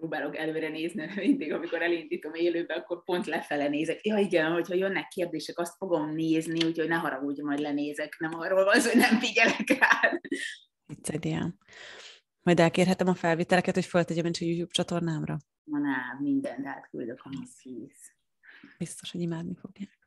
próbálok előre nézni, mindig, amikor elindítom élőbe, akkor pont lefele nézek. Ja igen, hogyha jönnek kérdések, azt fogom nézni, úgyhogy ne haragudj, majd lenézek. Nem arról van hogy nem figyelek rá. Vicced ilyen. Majd elkérhetem a felvételeket, hogy feltegyem a YouTube csatornámra. Manám, mindent átküldök, amit hisz. Biztos, hogy imádni fogják.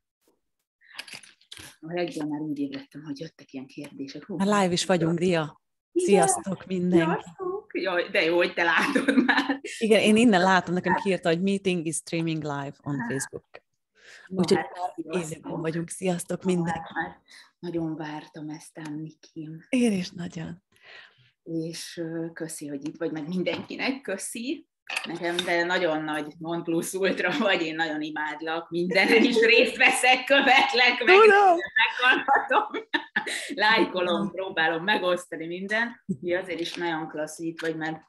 A reggel már úgy ébredtem, hogy jöttek ilyen kérdések. Hú, a hát live is vagyunk, Dia. Sziasztok mindenki! Sziasztok! Jaj, de jó, hogy te látod már. Igen, én innen látom, nekem kiírta, hogy meeting is streaming live on Facebook. Úgyhogy hát, hát, élőben vagyunk. Sziasztok mindenki! Hát, nagyon vártam ezt, Annikim. Én is nagyon. És köszi, hogy itt vagy, meg mindenkinek köszi, Nekem de nagyon nagy non plus ultra vagy, én nagyon imádlak, minden is részt veszek, követlek, meg meghallgatom, lájkolom, próbálom megosztani minden. Mi azért is nagyon klassz itt vagy, mert,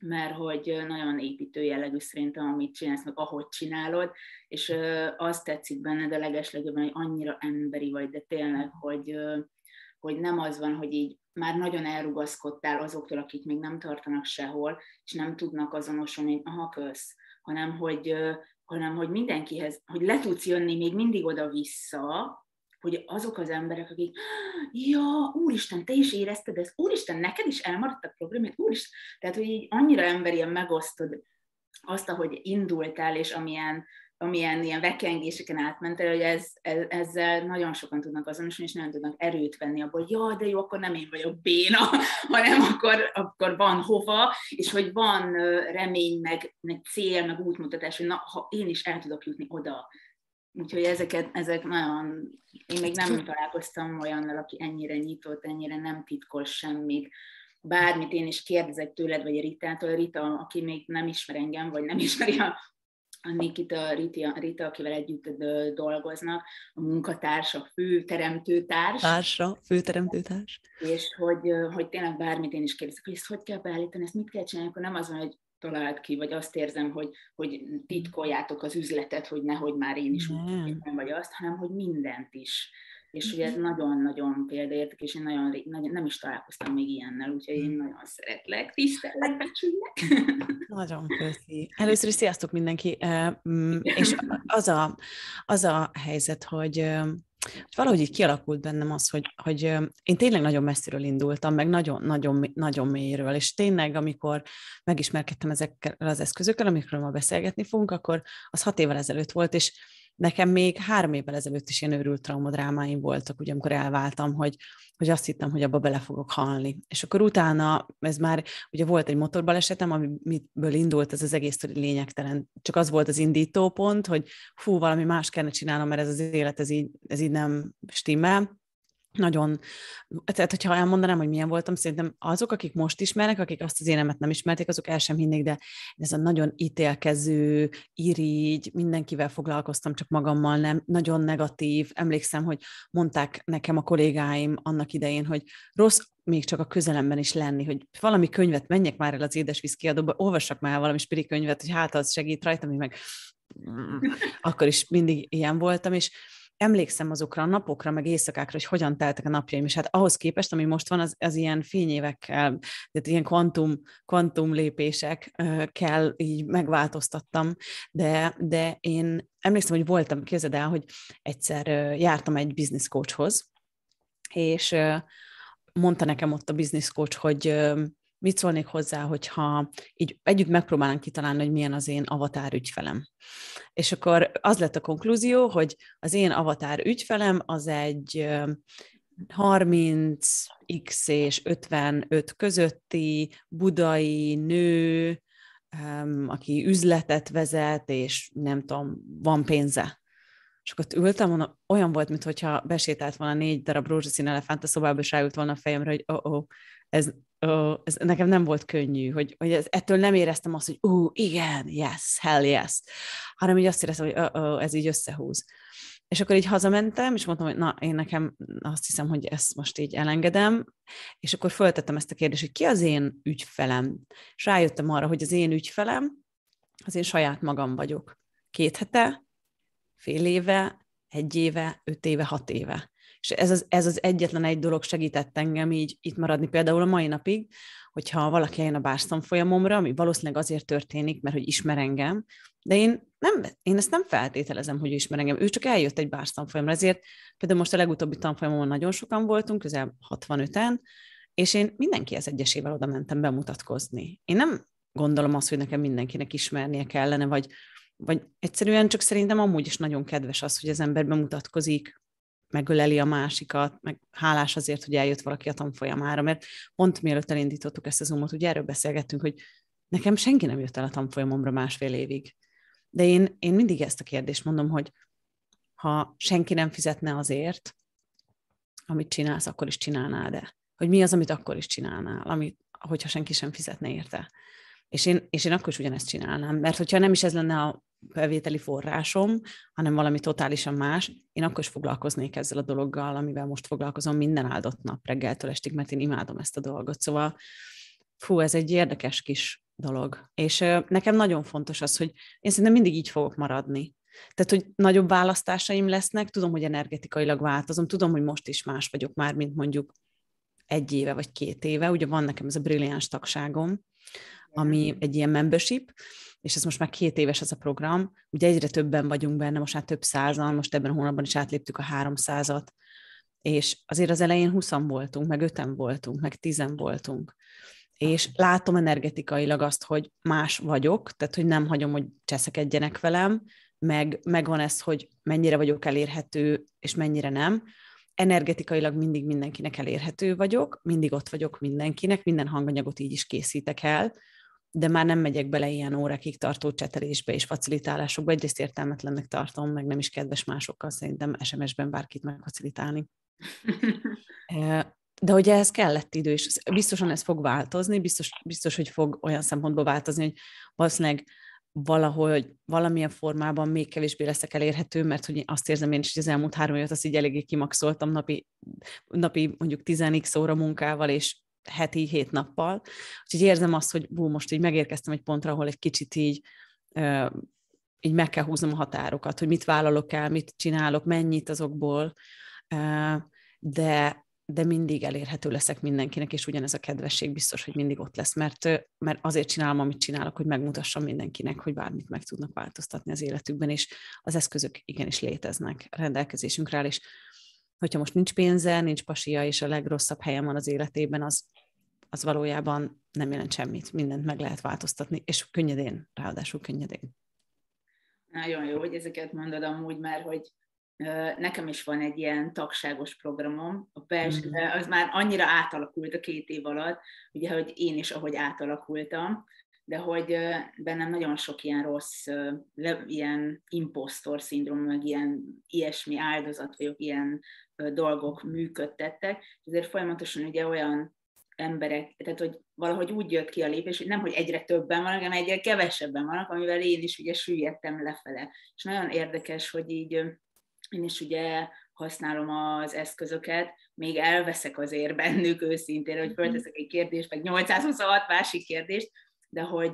mert hogy nagyon építő jellegű szerintem, amit csinálsz, meg ahogy csinálod, és azt tetszik benned a legeslegjobban, hogy annyira emberi vagy, de tényleg, hogy, hogy nem az van, hogy így már nagyon elrugaszkodtál azoktól, akik még nem tartanak sehol, és nem tudnak azonosulni, hogy aha, kösz, hanem hogy, hanem hogy mindenkihez, hogy le tudsz jönni még mindig oda-vissza, hogy azok az emberek, akik, ja, úristen, te is érezted ezt, úristen, neked is elmaradt a problémát, úristen, tehát, hogy így annyira emberien megosztod azt, ahogy indultál, és amilyen amilyen ilyen vekengéseken átment el, hogy ez, ez, ezzel nagyon sokan tudnak azonosulni, és nagyon tudnak erőt venni abból, hogy ja, de jó, akkor nem én vagyok béna, hanem akkor, akkor van hova, és hogy van remény, meg, meg cél, meg útmutatás, hogy na, ha én is el tudok jutni oda. Úgyhogy ezeket, ezek nagyon, én még nem találkoztam olyannal, aki ennyire nyitott, ennyire nem titkol semmit, bármit én is kérdezek tőled, vagy a Ritától, Rita, aki még nem ismer engem, vagy nem ismeri a amik a Rita, Rita, akivel együtt dolgoznak, a munkatárs, a főteremtőtárs. Társa, főteremtőtárs. És hogy, hogy tényleg bármit én is kérdezek, hogy ezt hogy kell beállítani, ezt mit kell csinálni, akkor nem az van, hogy talált ki, vagy azt érzem, hogy, hogy titkoljátok az üzletet, hogy nehogy már én is úgy vagy azt, hanem hogy mindent is és mhm. ugye ez nagyon-nagyon példaértek, és én nagyon, nagyon, nem is találkoztam még ilyennel, úgyhogy én mhm. nagyon szeretlek, tisztellek, becsüllek. Nagyon köszi. Először is sziasztok mindenki, mm, és az a, az a helyzet, hogy valahogy így kialakult bennem az, hogy, hogy én tényleg nagyon messziről indultam, meg nagyon-nagyon nagyon mélyről, és tényleg, amikor megismerkedtem ezekkel az eszközökkel, amikről ma beszélgetni fogunk, akkor az hat évvel ezelőtt volt, és Nekem még három évvel ezelőtt is ilyen őrült traumadrámáim voltak, ugye amikor elváltam, hogy, hogy azt hittem, hogy abba bele fogok halni. És akkor utána, ez már, ugye volt egy motorbalesetem, amiből indult ez az egész lényegtelen. Csak az volt az indítópont, hogy fú, valami más kellene csinálnom, mert ez az élet, ez így, ez így nem stimmel nagyon, tehát hogyha elmondanám, hogy milyen voltam, szerintem azok, akik most ismernek, akik azt az énemet nem ismerték, azok el sem hinnék, de ez a nagyon ítélkező, irigy, mindenkivel foglalkoztam, csak magammal nem, nagyon negatív. Emlékszem, hogy mondták nekem a kollégáim annak idején, hogy rossz, még csak a közelemben is lenni, hogy valami könyvet menjek már el az édesvíz kiadóba, olvassak már valami spiri könyvet, hogy hát az segít rajtam, ami meg akkor is mindig ilyen voltam, és emlékszem azokra a napokra, meg éjszakákra, hogy hogyan teltek a napjaim, és hát ahhoz képest, ami most van, az, az ilyen fényévekkel, tehát ilyen kvantum, kvantum kell, így megváltoztattam, de, de én emlékszem, hogy voltam, képzeld el, hogy egyszer jártam egy business coachhoz, és mondta nekem ott a business coach, hogy mit szólnék hozzá, hogyha így együtt megpróbálnánk kitalálni, hogy milyen az én avatár ügyfelem. És akkor az lett a konklúzió, hogy az én avatár ügyfelem az egy 30x és 55 közötti budai nő, aki üzletet vezet, és nem tudom, van pénze. És akkor ott ültem, olyan volt, mintha besétált volna négy darab rózsaszín elefánt a szobába, és rájött volna a fejemre, hogy oh, oh, ez, ez nekem nem volt könnyű, hogy, hogy ez, ettől nem éreztem azt, hogy ú, igen, yes, hell yes, hanem így azt éreztem, hogy ó, ó, ez így összehúz. És akkor így hazamentem, és mondtam, hogy na, én nekem azt hiszem, hogy ezt most így elengedem, és akkor föltettem ezt a kérdést, hogy ki az én ügyfelem? És rájöttem arra, hogy az én ügyfelem, az én saját magam vagyok. Két hete, fél éve, egy éve, öt éve, hat éve. És ez az, ez az egyetlen egy dolog segített engem így itt maradni például a mai napig, hogyha valaki eljön a bárszom folyamomra, ami valószínűleg azért történik, mert hogy ismer engem, de én, nem, én ezt nem feltételezem, hogy ismer engem. Ő csak eljött egy bárszom folyamra, ezért például most a legutóbbi tanfolyamon nagyon sokan voltunk, közel 65-en, és én mindenki az egyesével oda mentem bemutatkozni. Én nem gondolom azt, hogy nekem mindenkinek ismernie kellene, vagy, vagy egyszerűen csak szerintem amúgy is nagyon kedves az, hogy az ember bemutatkozik, megöleli a másikat, meg hálás azért, hogy eljött valaki a tanfolyamára, mert pont mielőtt elindítottuk ezt a zoomot, ugye erről beszélgettünk, hogy nekem senki nem jött el a tanfolyamomra másfél évig. De én, én mindig ezt a kérdést mondom, hogy ha senki nem fizetne azért, amit csinálsz, akkor is csinálnál, de hogy mi az, amit akkor is csinálnál, amit, hogyha senki sem fizetne érte. És én, és én akkor is ugyanezt csinálnám, mert hogyha nem is ez lenne a bevételi forrásom, hanem valami totálisan más, én akkor is foglalkoznék ezzel a dologgal, amivel most foglalkozom minden áldott nap reggeltől estig, mert én imádom ezt a dolgot. Szóval fú, ez egy érdekes kis dolog. És ö, nekem nagyon fontos az, hogy én szerintem mindig így fogok maradni. Tehát, hogy nagyobb választásaim lesznek, tudom, hogy energetikailag változom, tudom, hogy most is más vagyok már, mint mondjuk egy éve vagy két éve, ugye van nekem ez a brilliáns tagságom, ami egy ilyen membership, és ez most már két éves ez a program, ugye egyre többen vagyunk benne, most már több százan, most ebben a hónapban is átléptük a háromszázat, és azért az elején huszan voltunk, meg öten voltunk, meg tizen voltunk. És látom energetikailag azt, hogy más vagyok, tehát hogy nem hagyom, hogy cseszekedjenek velem, meg megvan ez, hogy mennyire vagyok elérhető, és mennyire nem. Energetikailag mindig mindenkinek elérhető vagyok, mindig ott vagyok mindenkinek, minden hanganyagot így is készítek el, de már nem megyek bele ilyen órákig tartó csetelésbe és facilitálásokba. Egyrészt értelmetlennek tartom, meg nem is kedves másokkal szerintem SMS-ben bárkit megfacilitálni. De ugye ez kellett idő, és biztosan ez fog változni, biztos, biztos hogy fog olyan szempontból változni, hogy valószínűleg valahol, hogy valamilyen formában még kevésbé leszek elérhető, mert hogy azt érzem én is, hogy az elmúlt három évet azt így eléggé kimaxoltam napi, napi mondjuk 10 óra munkával, és heti, hét nappal. Úgyhogy érzem azt, hogy bú, most így megérkeztem egy pontra, ahol egy kicsit így így meg kell húznom a határokat, hogy mit vállalok el, mit csinálok, mennyit azokból, de, de mindig elérhető leszek mindenkinek, és ugyanez a kedvesség biztos, hogy mindig ott lesz, mert, mert azért csinálom, amit csinálok, hogy megmutassam mindenkinek, hogy bármit meg tudnak változtatni az életükben, és az eszközök igenis léteznek rendelkezésünkre, és hogyha most nincs pénze, nincs pasia, és a legrosszabb helyen van az életében, az, az valójában nem jelent semmit. Mindent meg lehet változtatni, és könnyedén, ráadásul könnyedén. Nagyon jó, hogy ezeket mondod amúgy, mert hogy nekem is van egy ilyen tagságos programom, a belső, mhm. az már annyira átalakult a két év alatt, ugye, hogy én is ahogy átalakultam, de hogy bennem nagyon sok ilyen rossz, ilyen impostor szindróm meg ilyen ilyesmi áldozat vagyok, ilyen dolgok működtettek, ezért folyamatosan ugye olyan emberek, tehát hogy valahogy úgy jött ki a lépés, hogy nem, hogy egyre többen vannak, hanem egyre kevesebben vannak, amivel én is ugye süllyedtem lefele. És nagyon érdekes, hogy így én is ugye használom az eszközöket, még elveszek azért bennük őszintén, hogy mhm. fölteszek egy kérdést, meg 826 másik kérdést, de hogy,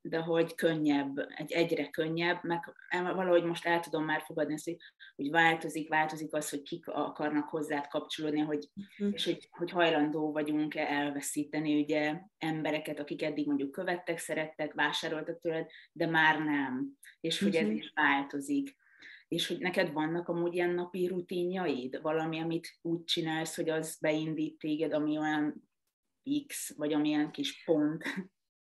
de hogy könnyebb, egy egyre könnyebb, meg valahogy most el tudom már fogadni hogy hogy változik, változik az, hogy kik akarnak hozzád kapcsolódni, hogy, uh-huh. és hogy, hogy hajlandó vagyunk -e elveszíteni ugye embereket, akik eddig mondjuk követtek, szerettek, vásároltak tőled, de már nem, és hogy uh-huh. ez mhm. is változik. És hogy neked vannak amúgy ilyen napi rutinjaid, valami, amit úgy csinálsz, hogy az beindít téged, ami olyan X, vagy amilyen kis pont.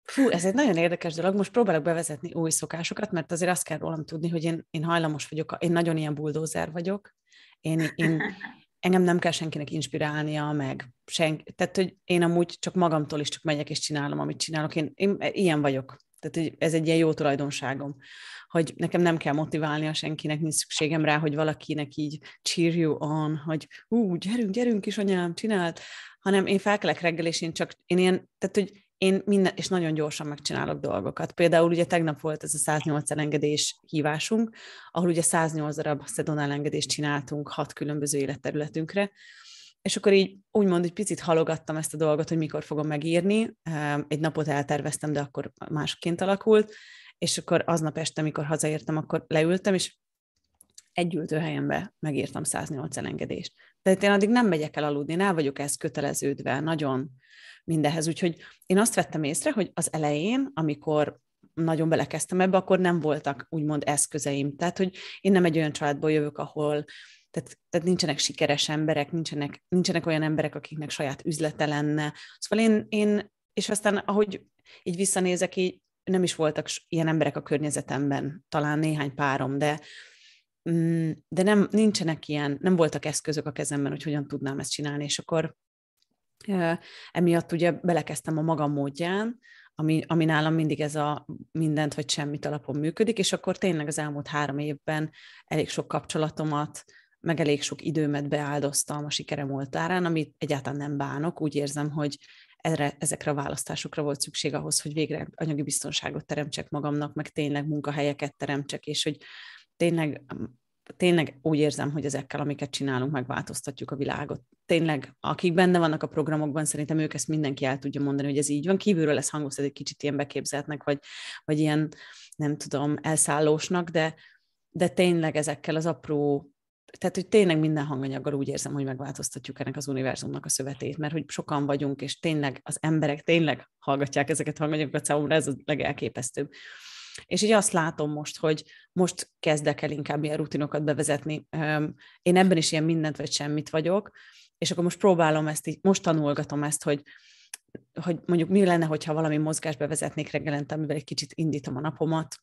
Fú, ez egy nagyon érdekes dolog. Most próbálok bevezetni új szokásokat, mert azért azt kell rólam tudni, hogy én, én hajlamos vagyok, én nagyon ilyen buldózer vagyok. Én, én, engem nem kell senkinek inspirálnia, meg senki, tehát, hogy én amúgy csak magamtól is csak megyek és csinálom, amit csinálok. Én, én ilyen vagyok. Tehát hogy ez egy ilyen jó tulajdonságom, hogy nekem nem kell motiválnia senkinek, nincs szükségem rá, hogy valakinek így cheer you on, hogy ú, gyerünk, gyerünk, kisanyám, csinált, hanem én felkelek reggel, és én csak, én ilyen, tehát hogy én minden, és nagyon gyorsan megcsinálok dolgokat. Például ugye tegnap volt ez a 108 elengedés hívásunk, ahol ugye 108 darab szedon elengedést csináltunk hat különböző életterületünkre, és akkor így úgymond, hogy picit halogattam ezt a dolgot, hogy mikor fogom megírni. Egy napot elterveztem, de akkor másként alakult, és akkor aznap este, mikor hazaértem, akkor leültem, és egy ültőhelyembe megírtam 108 elengedést. Tehát én addig nem megyek el aludni, nem vagyok ezt köteleződve nagyon mindehez. Úgyhogy én azt vettem észre, hogy az elején, amikor nagyon belekezdtem ebbe, akkor nem voltak úgymond eszközeim. Tehát, hogy én nem egy olyan családból jövök, ahol tehát, tehát nincsenek sikeres emberek, nincsenek, nincsenek olyan emberek, akiknek saját üzlete lenne. Szóval én, én és aztán ahogy így visszanézek, így nem is voltak ilyen emberek a környezetemben, talán néhány párom, de, Mm, de nem, nincsenek ilyen, nem voltak eszközök a kezemben, hogy hogyan tudnám ezt csinálni, és akkor emiatt ugye belekezdtem a magam módján, ami, ami nálam mindig ez a mindent vagy semmit alapon működik, és akkor tényleg az elmúlt három évben elég sok kapcsolatomat, meg elég sok időmet beáldoztam a sikerem oltárán, amit egyáltalán nem bánok, úgy érzem, hogy erre, ezekre a választásokra volt szükség ahhoz, hogy végre anyagi biztonságot teremtsek magamnak, meg tényleg munkahelyeket teremtsek, és hogy tényleg, tényleg úgy érzem, hogy ezekkel, amiket csinálunk, megváltoztatjuk a világot. Tényleg, akik benne vannak a programokban, szerintem ők ezt mindenki el tudja mondani, hogy ez így van. Kívülről lesz hangos, egy kicsit ilyen beképzeltnek, vagy, vagy ilyen, nem tudom, elszállósnak, de, de tényleg ezekkel az apró tehát, hogy tényleg minden hanganyaggal úgy érzem, hogy megváltoztatjuk ennek az univerzumnak a szövetét, mert hogy sokan vagyunk, és tényleg az emberek tényleg hallgatják ezeket a hanganyagokat, számomra ez a legelképesztőbb. És így azt látom most, hogy most kezdek el inkább ilyen rutinokat bevezetni. Én ebben is ilyen mindent vagy semmit vagyok, és akkor most próbálom ezt így, most tanulgatom ezt, hogy hogy mondjuk mi lenne, hogyha valami mozgás bevezetnék reggelente, amivel egy kicsit indítom a napomat.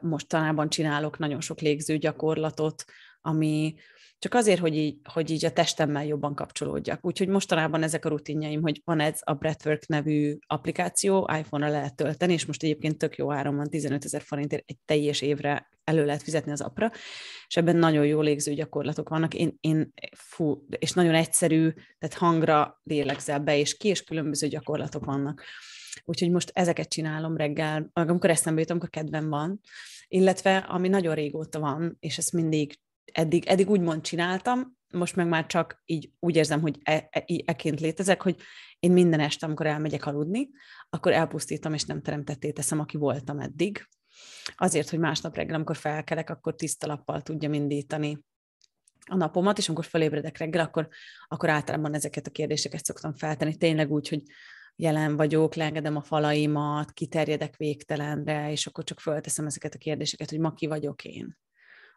Mostanában csinálok nagyon sok gyakorlatot, ami, csak azért, hogy így, hogy így a testemmel jobban kapcsolódjak. Úgyhogy mostanában ezek a rutinjaim, hogy van ez a Breathwork nevű applikáció, iPhone-ra lehet tölteni, és most egyébként tök jó áron van, 15 ezer forintért egy teljes évre elő lehet fizetni az apra, és ebben nagyon jó légző gyakorlatok vannak, én, én fú, és nagyon egyszerű, tehát hangra lélegzel be és ki, és különböző gyakorlatok vannak. Úgyhogy most ezeket csinálom reggel, amikor eszembe jutom, amikor kedvem van, illetve ami nagyon régóta van, és ezt mindig eddig, eddig úgymond csináltam, most meg már csak így úgy érzem, hogy e, e, eként létezek, hogy én minden este, amikor elmegyek aludni, akkor elpusztítom, és nem teremtetté teszem, aki voltam eddig. Azért, hogy másnap reggel, amikor felkelek, akkor tiszta lappal tudjam indítani a napomat, és amikor felébredek reggel, akkor, akkor általában ezeket a kérdéseket szoktam feltenni. Tényleg úgy, hogy jelen vagyok, leengedem a falaimat, kiterjedek végtelenre, és akkor csak fölteszem ezeket a kérdéseket, hogy ma ki vagyok én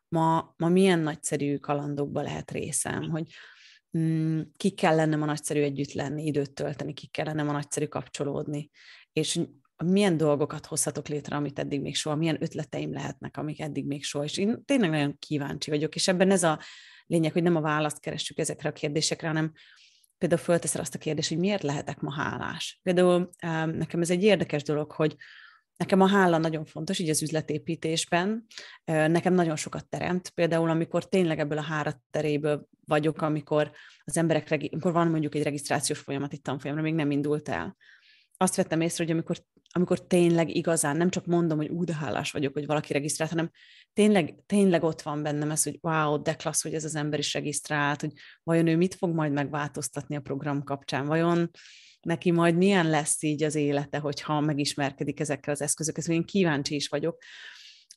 ma, ma milyen nagyszerű kalandokba lehet részem, hogy mm, ki kellene ma nagyszerű együtt lenni, időt tölteni, ki kellene ma nagyszerű kapcsolódni, és milyen dolgokat hozhatok létre, amit eddig még soha, milyen ötleteim lehetnek, amik eddig még soha, és én tényleg nagyon kíváncsi vagyok, és ebben ez a lényeg, hogy nem a választ keressük ezekre a kérdésekre, hanem például fölteszel azt a kérdést, hogy miért lehetek ma hálás. Például nekem ez egy érdekes dolog, hogy Nekem a hála nagyon fontos, így az üzletépítésben. Nekem nagyon sokat teremt. Például, amikor tényleg ebből a hárat teréből vagyok, amikor az emberek, amikor van mondjuk egy regisztrációs folyamat egy tanfolyamra, még nem indult el. Azt vettem észre, hogy amikor, amikor tényleg igazán, nem csak mondom, hogy úgy hálás vagyok, hogy valaki regisztrált, hanem tényleg, tényleg ott van bennem ez, hogy wow, de klassz, hogy ez az ember is regisztrált, hogy vajon ő mit fog majd megváltoztatni a program kapcsán, vajon neki majd milyen lesz így az élete, hogyha megismerkedik ezekkel az eszközökkel. Szóval én kíváncsi is vagyok.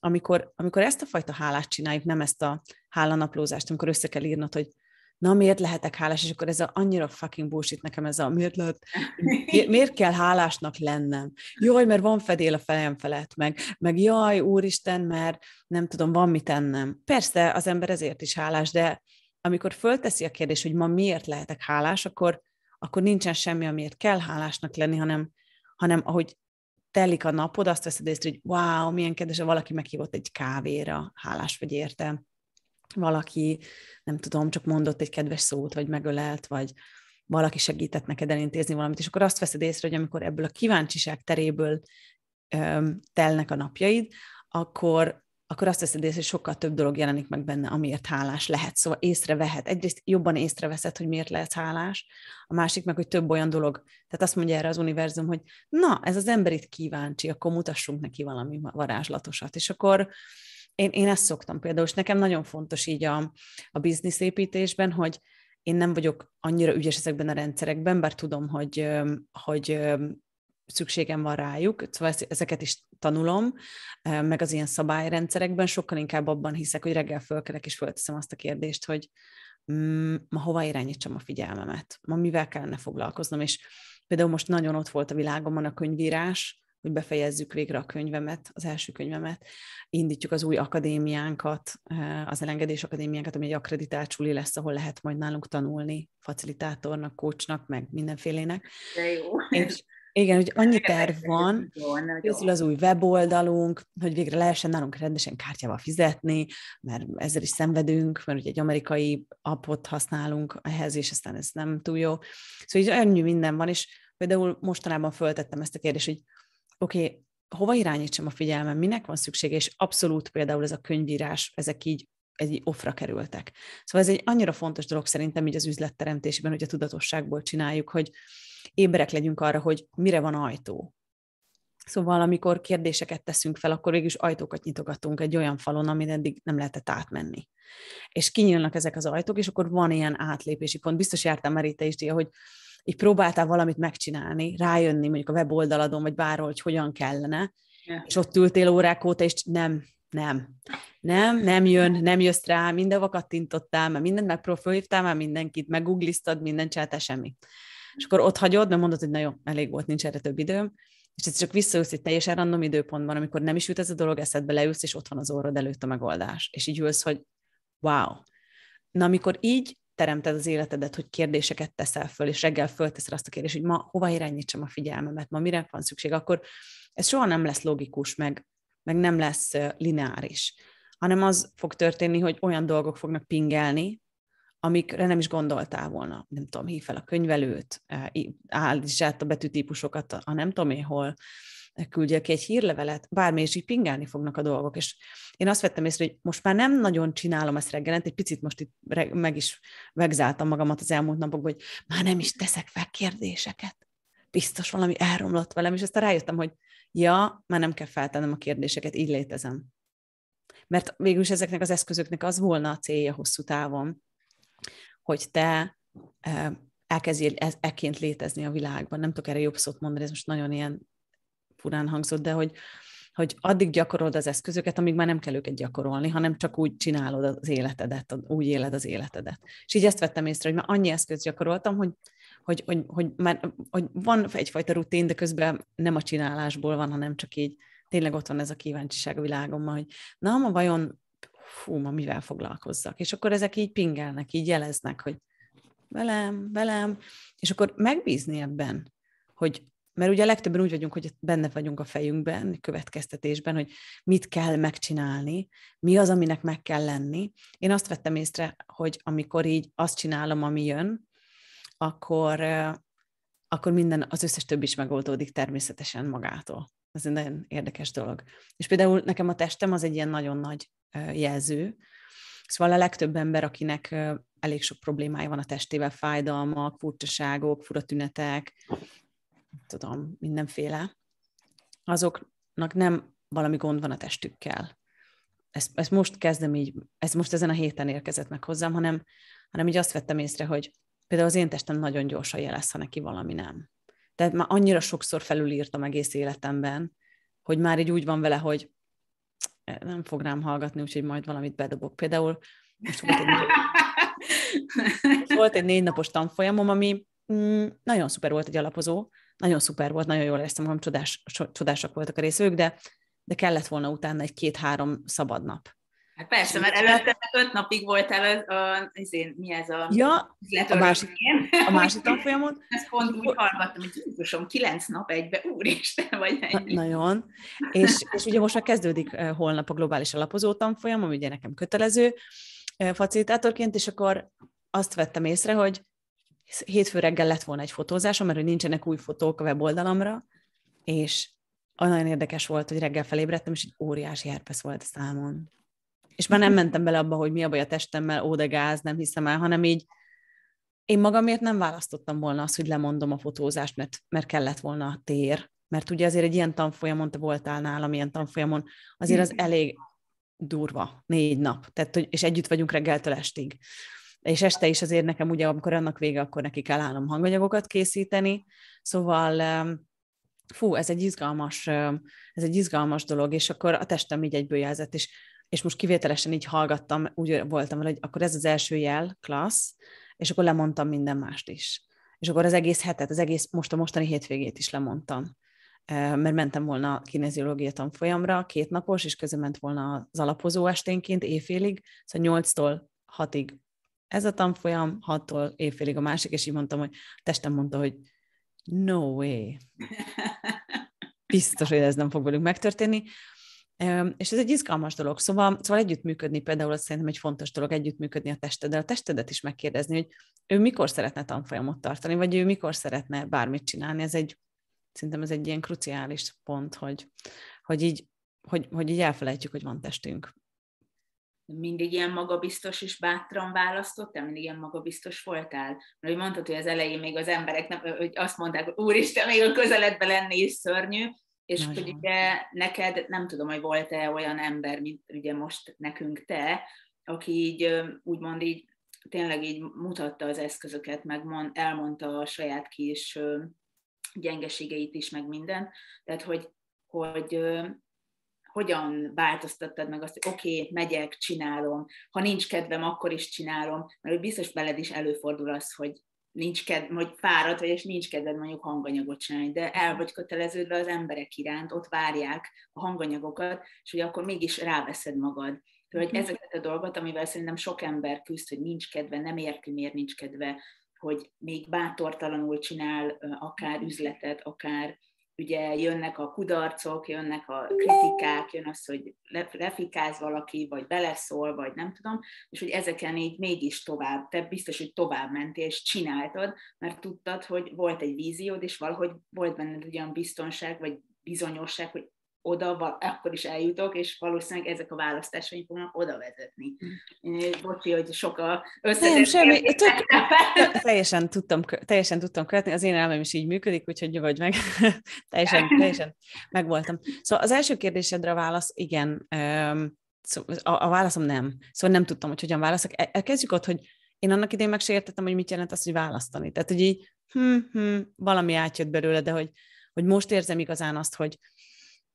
Amikor, amikor ezt a fajta hálát csináljuk, nem ezt a hálanaplózást, amikor össze kell írnod, hogy na miért lehetek hálás, és akkor ez a, annyira fucking bullshit nekem ez a miért lehet, miért, miért kell hálásnak lennem? Jaj, mert van fedél a fejem felett, meg, meg jaj, úristen, mert nem tudom, van mit ennem. Persze az ember ezért is hálás, de amikor fölteszi a kérdés, hogy ma miért lehetek hálás, akkor akkor nincsen semmi, amiért kell hálásnak lenni, hanem, hanem ahogy telik a napod, azt veszed észre, hogy wow, milyen kedves, valaki meghívott egy kávéra, hálás vagy érte. Valaki, nem tudom, csak mondott egy kedves szót, vagy megölelt, vagy valaki segített neked elintézni valamit, és akkor azt veszed észre, hogy amikor ebből a kíváncsiság teréből öm, telnek a napjaid, akkor akkor azt teszed észre, hogy sokkal több dolog jelenik meg benne, amiért hálás lehet. Szóval észrevehet. Egyrészt jobban észreveszed, hogy miért lehet hálás, a másik meg, hogy több olyan dolog. Tehát azt mondja erre az univerzum, hogy na, ez az ember itt kíváncsi, akkor mutassunk neki valami varázslatosat. És akkor én, én ezt szoktam például, és nekem nagyon fontos így a, a bizniszépítésben, hogy én nem vagyok annyira ügyes ezekben a rendszerekben, bár tudom, hogy, hogy szükségem van rájuk, szóval ezeket is tanulom, meg az ilyen szabályrendszerekben sokkal inkább abban hiszek, hogy reggel fölkelek és fölteszem azt a kérdést, hogy mm, ma hova irányítsam a figyelmemet, ma mivel kellene foglalkoznom, és például most nagyon ott volt a világomon a könyvírás, hogy befejezzük végre a könyvemet, az első könyvemet, indítjuk az új akadémiánkat, az Elengedés Akadémiánkat, ami egy akreditált lesz, ahol lehet majd nálunk tanulni, facilitátornak, kócsnak, meg mindenfélének. De jó. És, igen, hogy annyi terv van, készül az új weboldalunk, hogy végre lehessen nálunk rendesen kártyával fizetni, mert ezzel is szenvedünk, mert ugye egy amerikai appot használunk ehhez, és aztán ez nem túl jó. Szóval így annyi minden van, és például mostanában föltettem ezt a kérdést, hogy oké, okay, hova irányítsam a figyelmem, minek van szüksége, és abszolút például ez a könyvírás, ezek így egy offra kerültek. Szóval ez egy annyira fontos dolog szerintem így az üzletteremtésben, hogy a tudatosságból csináljuk, hogy éberek legyünk arra, hogy mire van ajtó. Szóval, amikor kérdéseket teszünk fel, akkor végül is ajtókat nyitogatunk egy olyan falon, amit eddig nem lehetett átmenni. És kinyílnak ezek az ajtók, és akkor van ilyen átlépési pont. Biztos jártam már itt is, Dia, hogy így próbáltál valamit megcsinálni, rájönni mondjuk a weboldaladon, vagy bárhol, hogy hogyan kellene, yeah. és ott ültél órák óta, és nem, nem, nem, nem jön, nem jössz rá, vakat tintottál, mert mindent megprofilhívtál, már mindenkit megugglisztad, mindent csináltál, semmi és akkor ott hagyod, mert mondod, hogy na jó, elég volt, nincs erre több időm, és ez csak visszaülsz egy teljesen random időpontban, amikor nem is jut ez a dolog, eszedbe leülsz, és ott van az orrod előtt a megoldás. És így ülsz, hogy wow. Na, amikor így teremted az életedet, hogy kérdéseket teszel föl, és reggel fölteszel azt a kérdést, hogy ma hova irányítsam a figyelmemet, ma mire van szükség, akkor ez soha nem lesz logikus, meg, meg nem lesz lineáris, hanem az fog történni, hogy olyan dolgok fognak pingelni, amikre nem is gondoltál volna. Nem tudom, hív fel a könyvelőt, e, állítsd át a betűtípusokat a nem tudom én hol, e, küldje ki egy hírlevelet, bármi, és így pingálni fognak a dolgok. És én azt vettem észre, hogy most már nem nagyon csinálom ezt reggelent, egy picit most itt meg is vegzáltam magamat az elmúlt napokban, hogy már nem is teszek fel kérdéseket. Biztos valami elromlott velem, és aztán rájöttem, hogy ja, már nem kell feltennem a kérdéseket, így létezem. Mert végülis ezeknek az eszközöknek az volna a célja hosszú távon, hogy te elkezdjél e-, ekként létezni a világban. Nem tudok erre jobb szót mondani, ez most nagyon ilyen furán hangzott, de hogy, hogy addig gyakorold az eszközöket, amíg már nem kell őket gyakorolni, hanem csak úgy csinálod az életedet, úgy éled az életedet. És így ezt vettem észre, hogy már annyi eszközt gyakoroltam, hogy, hogy, hogy, hogy, már, hogy van egyfajta rutin, de közben nem a csinálásból van, hanem csak így tényleg ott van ez a kíváncsiság a világomban, hogy na, ma vajon fú, ma mivel foglalkozzak. És akkor ezek így pingelnek, így jeleznek, hogy velem, velem, és akkor megbízni ebben, hogy mert ugye a legtöbben úgy vagyunk, hogy benne vagyunk a fejünkben, következtetésben, hogy mit kell megcsinálni, mi az, aminek meg kell lenni. Én azt vettem észre, hogy amikor így azt csinálom, ami jön, akkor, akkor minden, az összes több is megoldódik természetesen magától. Ez egy nagyon érdekes dolog. És például nekem a testem az egy ilyen nagyon nagy jelző. Szóval a legtöbb ember, akinek elég sok problémája van a testével, fájdalmak, furcsaságok, furatünetek, tudom, mindenféle, azoknak nem valami gond van a testükkel. Ezt, ezt most kezdem így, ez most ezen a héten érkezett meg hozzám, hanem, hanem így azt vettem észre, hogy például az én testem nagyon gyorsan jelez, ha neki valami nem. Tehát már annyira sokszor felülírtam egész életemben, hogy már így úgy van vele, hogy nem fog rám hallgatni, úgyhogy majd valamit bedobok. Például most volt egy, négy, volt egy négy napos tanfolyamom, ami mm, nagyon szuper volt egy alapozó, nagyon szuper volt, nagyon jól éreztem magam, csodás, csodásak voltak a részvők, de, de kellett volna utána egy két-három szabad nap. Hát persze, mert előtte öt napig el az, a, az izé, én, mi ez a... Ja, a másik, a másik tanfolyamot. Ezt pont úgy akkor... hallgattam, hogy Jézusom, kilenc nap egybe, úristen, vagy ennyi. Na, nagyon. És, és ugye most már kezdődik holnap a globális alapozó tanfolyam, ami ugye nekem kötelező facilitátorként, és akkor azt vettem észre, hogy hétfő reggel lett volna egy fotózásom, mert hogy nincsenek új fotók a weboldalamra, és nagyon érdekes volt, hogy reggel felébredtem, és egy óriási herpesz volt a számon. És már nem mentem bele abba, hogy mi a baj a testemmel, ó de gáz, nem hiszem el, hanem így én magamért nem választottam volna azt, hogy lemondom a fotózást, mert, mert kellett volna a tér. Mert ugye azért egy ilyen tanfolyamon, te voltál nálam ilyen tanfolyamon, azért az elég durva, négy nap. Tehát, hogy, és együtt vagyunk reggeltől estig. És este is azért nekem ugye, amikor annak vége, akkor neki kell állnom hanganyagokat készíteni. Szóval fú, ez egy izgalmas, ez egy izgalmas dolog, és akkor a testem így egyből jelzett, és és most kivételesen így hallgattam, úgy voltam hogy akkor ez az első jel, klassz, és akkor lemondtam minden mást is. És akkor az egész hetet, az egész most a mostani hétvégét is lemondtam mert mentem volna kineziológia tanfolyamra, két napos, és közben ment volna az alapozó esténként éjfélig, szóval 8-tól 6-ig ez a tanfolyam, 6-tól éjfélig a másik, és így mondtam, hogy a testem mondta, hogy no way. Biztos, hogy ez nem fog velünk megtörténni. És ez egy izgalmas dolog. Szóval, szóval együttműködni például az szerintem egy fontos dolog, együttműködni a testeddel, a testedet is megkérdezni, hogy ő mikor szeretne tanfolyamot tartani, vagy ő mikor szeretne bármit csinálni. Ez egy, szerintem ez egy ilyen kruciális pont, hogy, hogy, így, hogy, hogy így elfelejtjük, hogy van testünk. Mindig ilyen magabiztos és bátran választottál? Mindig ilyen magabiztos voltál? Mert hogy mondtad, hogy az elején még az emberek nem, hogy azt mondták, hogy úristen, még a közeledben lenni is szörnyű, és Nagyon. hogy ugye neked, nem tudom, hogy volt-e olyan ember, mint ugye most nekünk te, aki így úgymond így tényleg így mutatta az eszközöket, meg mond, elmondta a saját kis gyengeségeit is, meg minden. Tehát, hogy, hogy hogyan változtattad meg azt, hogy oké, okay, megyek, csinálom, ha nincs kedvem, akkor is csinálom, mert biztos veled is előfordul az, hogy nincs ked, vagy fáradt vagy, és nincs kedved mondjuk hanganyagot csinálni, de el vagy köteleződve az emberek iránt, ott várják a hanganyagokat, és hogy akkor mégis ráveszed magad. hogy mhm. ezeket a dolgot, amivel szerintem sok ember küzd, hogy nincs kedve, nem érti, miért nincs kedve, hogy még bátortalanul csinál akár mhm. üzletet, akár ugye jönnek a kudarcok, jönnek a kritikák, jön az, hogy lefikáz valaki, vagy beleszól, vagy nem tudom, és hogy ezeken így mégis tovább, te biztos, hogy tovább mentél, és csináltad, mert tudtad, hogy volt egy víziód, és valahogy volt benned egy olyan biztonság, vagy bizonyosság, hogy oda, akkor is eljutok, és valószínűleg ezek a választásaink fognak oda vezetni. Hm. Bocsi, hogy sok a Nem, semmi, tök, teljesen, tudtam, teljesen tudtam követni, az én elmém is így működik, úgyhogy vagy meg, teljesen, teljesen megvoltam. Szóval az első kérdésedre a válasz, igen, a, a válaszom nem. Szóval nem tudtam, hogy hogyan válaszok. E, Kezdjük ott, hogy én annak idén meg se értettem, hogy mit jelent az, hogy választani. Tehát, hogy így, hm, hm, valami átjött belőle, de hogy, hogy most érzem igazán azt, hogy,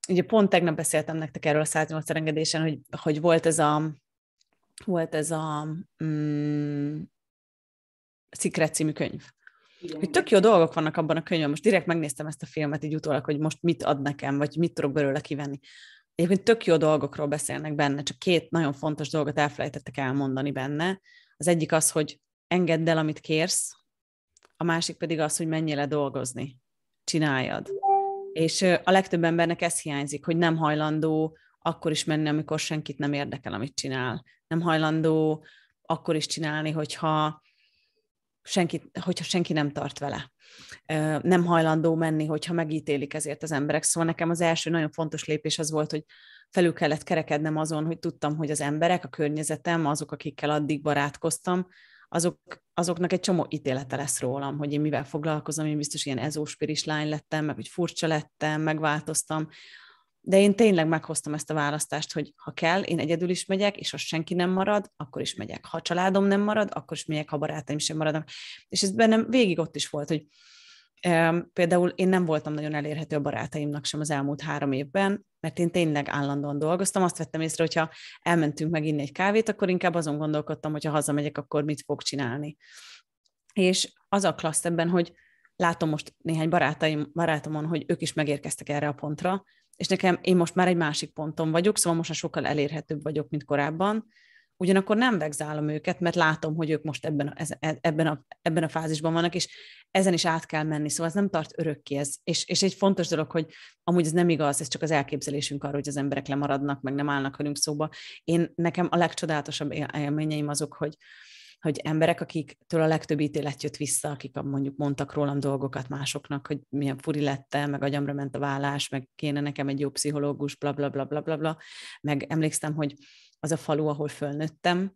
ugye pont tegnap beszéltem nektek erről a 108 engedésen, hogy, hogy volt ez a volt ez a mm, Secret című könyv. Igen. Hogy tök jó dolgok vannak abban a könyvben. Most direkt megnéztem ezt a filmet így utólag, hogy most mit ad nekem, vagy mit tudok belőle kivenni. Egyébként tök jó dolgokról beszélnek benne, csak két nagyon fontos dolgot elfelejtettek elmondani benne. Az egyik az, hogy engedd el, amit kérsz, a másik pedig az, hogy menjél le dolgozni. Csináljad. És a legtöbb embernek ez hiányzik, hogy nem hajlandó akkor is menni, amikor senkit nem érdekel, amit csinál. Nem hajlandó akkor is csinálni, hogyha senki, hogyha senki nem tart vele. Nem hajlandó menni, hogyha megítélik ezért az emberek. Szóval nekem az első nagyon fontos lépés az volt, hogy felül kellett kerekednem azon, hogy tudtam, hogy az emberek, a környezetem, azok, akikkel addig barátkoztam, azok, azoknak egy csomó ítélete lesz rólam, hogy én mivel foglalkozom, én biztos ilyen ezóspiris lány lettem, meg hogy furcsa lettem, megváltoztam, de én tényleg meghoztam ezt a választást, hogy ha kell, én egyedül is megyek, és ha senki nem marad, akkor is megyek. Ha családom nem marad, akkor is megyek, ha barátaim sem maradnak. És ez bennem végig ott is volt, hogy Például én nem voltam nagyon elérhető a barátaimnak sem az elmúlt három évben, mert én tényleg állandóan dolgoztam. Azt vettem észre, hogyha elmentünk meg inni egy kávét, akkor inkább azon gondolkodtam, hogy ha hazamegyek, akkor mit fog csinálni. És az a klassz ebben, hogy látom most néhány barátaim, barátomon, hogy ők is megérkeztek erre a pontra, és nekem én most már egy másik ponton vagyok, szóval most már sokkal elérhetőbb vagyok, mint korábban, ugyanakkor nem vegzálom őket, mert látom, hogy ők most ebben a, e, ebben a, ebben a fázisban vannak, és ezen is át kell menni, szóval ez nem tart örökké, ez, és, és egy fontos dolog, hogy amúgy ez nem igaz, ez csak az elképzelésünk arról, hogy az emberek lemaradnak, meg nem állnak velünk szóba. Én nekem a legcsodálatosabb élményeim azok, hogy, hogy emberek, akiktől a legtöbb ítélet jött vissza, akik mondjuk mondtak rólam dolgokat másoknak, hogy milyen furi lettem, meg agyamra ment a vállás, meg kéne nekem egy jó pszichológus, bla bla bla bla bla, bla. meg emlékszem, hogy az a falu, ahol fölnőttem,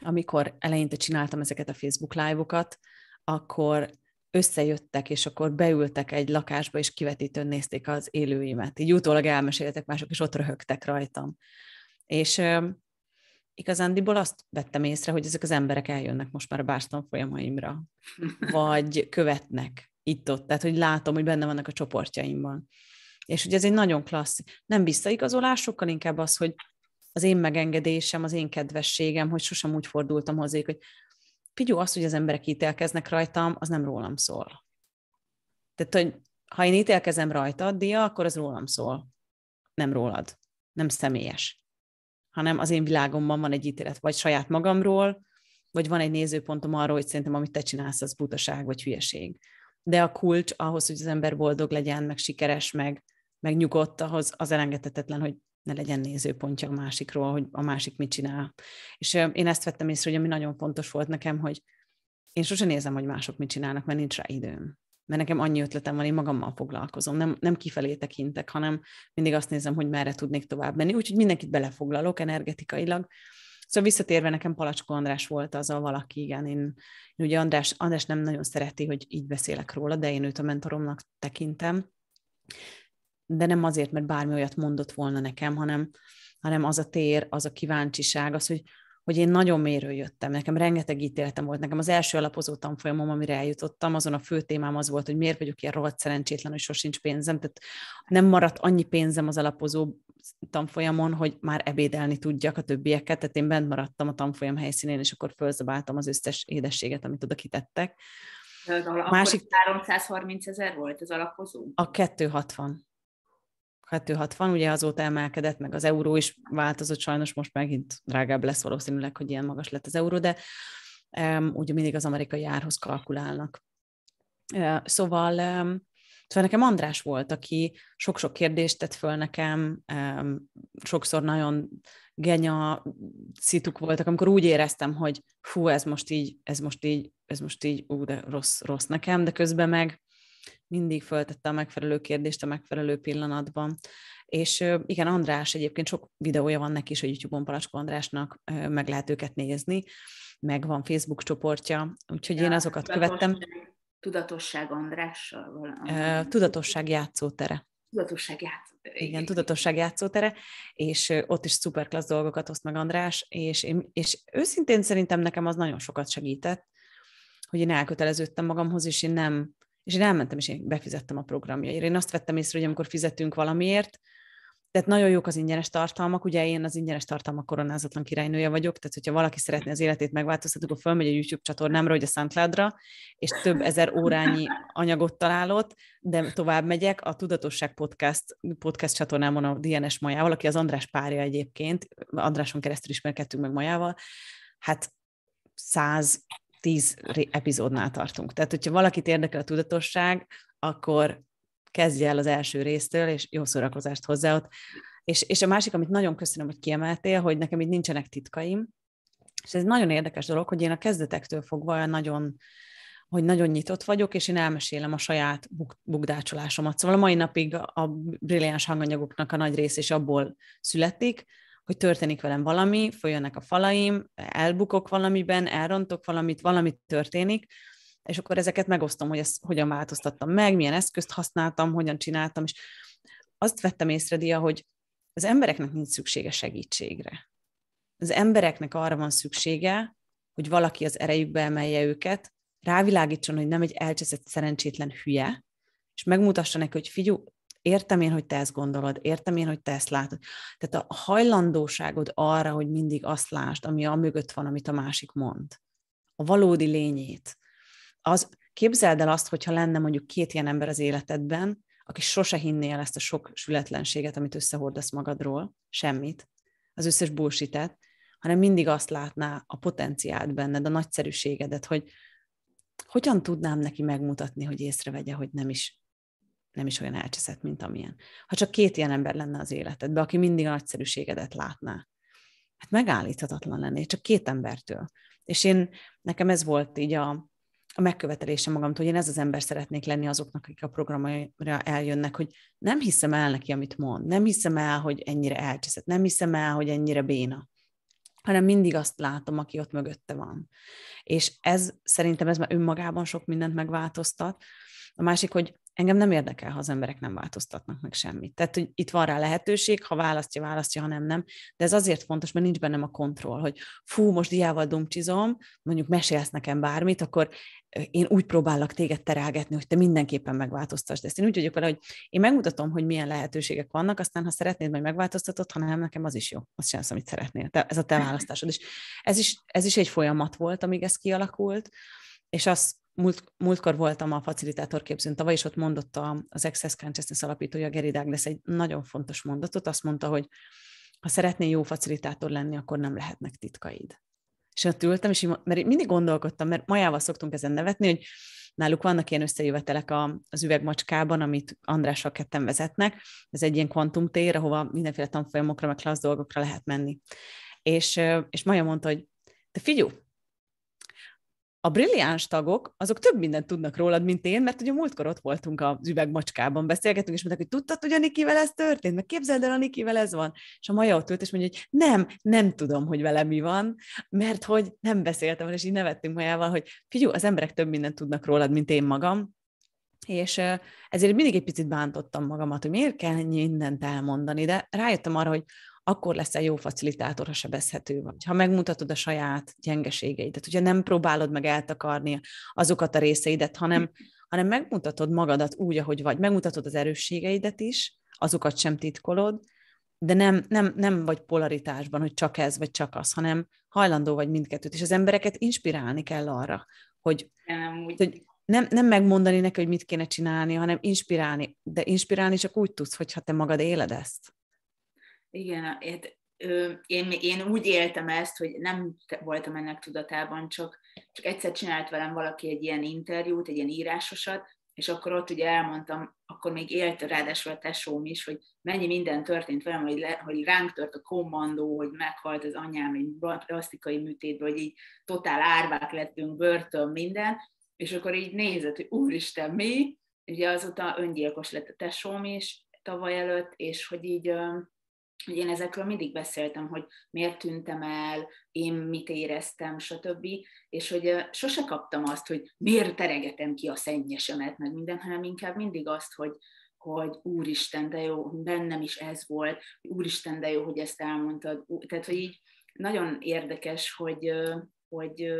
amikor eleinte csináltam ezeket a Facebook live-okat, akkor összejöttek, és akkor beültek egy lakásba, és kivetítőn nézték az élőimet. Így utólag elmeséltek mások, és ott röhögtek rajtam. És euh, igazándiból azt vettem észre, hogy ezek az emberek eljönnek most már a bárstan folyamaimra, vagy követnek itt-ott, tehát hogy látom, hogy benne vannak a csoportjaimban. És ugye ez egy nagyon klassz, nem visszaigazolásokkal, inkább az, hogy az én megengedésem, az én kedvességem, hogy sosem úgy fordultam hozzá, hogy figyú, az, hogy az emberek ítélkeznek rajtam, az nem rólam szól. Tehát, hogy ha én ítélkezem rajtad, Dia, akkor az rólam szól. Nem rólad. Nem személyes. Hanem az én világomban van egy ítélet, vagy saját magamról, vagy van egy nézőpontom arról, hogy szerintem amit te csinálsz, az butaság vagy hülyeség. De a kulcs ahhoz, hogy az ember boldog legyen, meg sikeres, meg, meg nyugodt, ahhoz az elengedhetetlen, hogy ne legyen nézőpontja a másikról, hogy a másik mit csinál. És én ezt vettem észre, hogy ami nagyon fontos volt nekem, hogy én sose nézem, hogy mások mit csinálnak, mert nincs rá időm. Mert nekem annyi ötletem van, én magammal foglalkozom. Nem, nem kifelé tekintek, hanem mindig azt nézem, hogy merre tudnék tovább menni. Úgyhogy mindenkit belefoglalok energetikailag. Szóval visszatérve nekem Palacskó András volt az a valaki, igen, én, én ugye András, András nem nagyon szereti, hogy így beszélek róla, de én őt a mentoromnak tekintem de nem azért, mert bármi olyat mondott volna nekem, hanem, hanem az a tér, az a kíváncsiság, az, hogy, hogy én nagyon mérő jöttem, nekem rengeteg ítéletem volt, nekem az első alapozó tanfolyamom, amire eljutottam, azon a fő témám az volt, hogy miért vagyok ilyen rohadt szerencsétlen, hogy sosincs pénzem, tehát nem maradt annyi pénzem az alapozó tanfolyamon, hogy már ebédelni tudjak a többieket, tehát én bent maradtam a tanfolyam helyszínén, és akkor fölzabáltam az összes édességet, amit oda kitettek. az alap, másik 330 ezer volt az alapozó? A 260. 260, ugye azóta emelkedett, meg az euró is változott, sajnos most megint drágább lesz valószínűleg, hogy ilyen magas lett az euró, de um, ugye mindig az amerikai árhoz kalkulálnak. Uh, szóval, um, szóval nekem András volt, aki sok-sok kérdést tett föl nekem, um, sokszor nagyon genya szituk voltak, amikor úgy éreztem, hogy fú, ez most így, ez most így, ez most így, ú, de rossz, rossz nekem, de közben meg mindig föltette a megfelelő kérdést a megfelelő pillanatban. És igen, András egyébként sok videója van neki is hogy YouTube-on Palacskó Andrásnak, meg lehet őket nézni, meg van Facebook csoportja, úgyhogy ja, én azokat tudatosság, követtem. Tudatosság Andrással? Valami. Tudatosság játszótere. Tudatosság játszótere. Igen, tudatosság játszótere, és ott is szuperklassz dolgokat oszt meg András, és, én, és őszintén szerintem nekem az nagyon sokat segített, hogy én elköteleződtem magamhoz, és én nem és én elmentem, és én befizettem a programjaira. Én azt vettem észre, hogy amikor fizetünk valamiért, tehát nagyon jók az ingyenes tartalmak, ugye én az ingyenes tartalmak koronázatlan királynője vagyok, tehát hogyha valaki szeretné az életét megváltoztatni, akkor fölmegy a YouTube csatornámra, hogy a soundcloud és több ezer órányi anyagot találott, de tovább megyek a Tudatosság Podcast, podcast csatornámon a DNS Majával, aki az András párja egyébként, Andráson keresztül ismerkedtünk meg Majával, hát száz tíz epizódnál tartunk. Tehát, hogyha valakit érdekel a tudatosság, akkor kezdje el az első résztől, és jó szórakozást hozzá ott. És, és a másik, amit nagyon köszönöm, hogy kiemeltél, hogy nekem itt nincsenek titkaim, és ez nagyon érdekes dolog, hogy én a kezdetektől fogva nagyon, hogy nagyon nyitott vagyok, és én elmesélem a saját bukdácsolásomat. Szóval a mai napig a brilliáns hanganyagoknak a nagy rész is abból születik, hogy történik velem valami, följönnek a falaim, elbukok valamiben, elrontok valamit, valami történik, és akkor ezeket megosztom, hogy ezt hogyan változtattam meg, milyen eszközt használtam, hogyan csináltam, és azt vettem észre, Dia, hogy az embereknek nincs szüksége segítségre. Az embereknek arra van szüksége, hogy valaki az erejükbe emelje őket, rávilágítson, hogy nem egy elcseszett szerencsétlen hülye, és megmutassa neki, hogy figyú, értem én, hogy te ezt gondolod, értem én, hogy te ezt látod. Tehát a hajlandóságod arra, hogy mindig azt lásd, ami a mögött van, amit a másik mond. A valódi lényét. Az, képzeld el azt, hogyha lenne mondjuk két ilyen ember az életedben, aki sose hinné el ezt a sok sületlenséget, amit összehordasz magadról, semmit, az összes bullshitet, hanem mindig azt látná a potenciált benned, a nagyszerűségedet, hogy hogyan tudnám neki megmutatni, hogy észrevegye, hogy nem is nem is olyan elcseszett, mint amilyen. Ha csak két ilyen ember lenne az életedben, aki mindig a nagyszerűségedet látná, hát megállíthatatlan lenné, csak két embertől. És én, nekem ez volt így a, a megkövetelése magamtól, hogy én ez az ember szeretnék lenni azoknak, akik a programra eljönnek, hogy nem hiszem el neki, amit mond, nem hiszem el, hogy ennyire elcseszett, nem hiszem el, hogy ennyire béna hanem mindig azt látom, aki ott mögötte van. És ez szerintem ez már önmagában sok mindent megváltoztat. A másik, hogy engem nem érdekel, ha az emberek nem változtatnak meg semmit. Tehát, hogy itt van rá lehetőség, ha választja, választja, ha nem, nem. De ez azért fontos, mert nincs bennem a kontroll, hogy fú, most diával dumcsizom, mondjuk mesélsz nekem bármit, akkor én úgy próbálok téged terelgetni, hogy te mindenképpen megváltoztasd ezt. Én úgy vagyok vele, hogy én megmutatom, hogy milyen lehetőségek vannak, aztán ha szeretnéd, majd megváltoztatod, ha nem, nekem az is jó, azt sem az, amit szeretnél. Te, ez a te választásod. És ez is, ez is egy folyamat volt, amíg ez kialakult, és az, múlt, múltkor voltam a képzőn tavaly, és ott mondott a, az Access Consciousness alapítója Geri Douglas egy nagyon fontos mondatot, azt mondta, hogy ha szeretnél jó facilitátor lenni, akkor nem lehetnek titkaid. És ott ültem, és így, mert mindig gondolkodtam, mert majával szoktunk ezen nevetni, hogy náluk vannak ilyen összejövetelek a, az üvegmacskában, amit Andrással ketten vezetnek. Ez egy ilyen kvantumtér, ahova mindenféle tanfolyamokra, meg klassz dolgokra lehet menni. És, és Maja mondta, hogy te figyú, a brilliáns tagok, azok több mindent tudnak rólad, mint én, mert ugye múltkor ott voltunk az üvegmacskában, beszélgetünk, és mondták, hogy tudtad, hogy Anikivel ez történt, meg képzeld el, a ez van. És a Maja ott ült, és mondja, hogy nem, nem tudom, hogy vele mi van, mert hogy nem beszéltem, és így nevettünk Majával, hogy figyú, az emberek több mindent tudnak rólad, mint én magam, és ezért mindig egy picit bántottam magamat, hogy miért kell ennyi mindent elmondani, de rájöttem arra, hogy akkor leszel jó facilitátor, ha sebezhető vagy. Ha megmutatod a saját gyengeségeidet, ugye nem próbálod meg eltakarni azokat a részeidet, hanem, hanem megmutatod magadat úgy, ahogy vagy. Megmutatod az erősségeidet is, azokat sem titkolod, de nem, nem, nem vagy polaritásban, hogy csak ez, vagy csak az, hanem hajlandó vagy mindkettőt. És az embereket inspirálni kell arra, hogy, nem, úgy. hogy nem, nem megmondani neki, hogy mit kéne csinálni, hanem inspirálni. De inspirálni csak úgy tudsz, hogyha te magad éled ezt. Igen, hát, én, én úgy éltem ezt, hogy nem voltam ennek tudatában, csak, csak egyszer csinált velem valaki egy ilyen interjút, egy ilyen írásosat, és akkor ott ugye elmondtam, akkor még élt ráadásul a tesóm is, hogy mennyi minden történt velem, hogy, le, hogy ránk tört a kommandó, hogy meghalt az anyám egy plastikai műtétből, hogy így totál árvák lettünk, börtön, minden, és akkor így nézett, hogy úristen, mi? Ugye azóta öngyilkos lett a tesóm is tavaly előtt, és hogy így hogy én ezekről mindig beszéltem, hogy miért tűntem el, én mit éreztem, stb. És hogy sose kaptam azt, hogy miért teregetem ki a szennyesemet, meg minden, hanem inkább mindig azt, hogy, hogy úristen, de jó, bennem is ez volt, úristen, de jó, hogy ezt elmondtad. Tehát, hogy így nagyon érdekes, hogy, hogy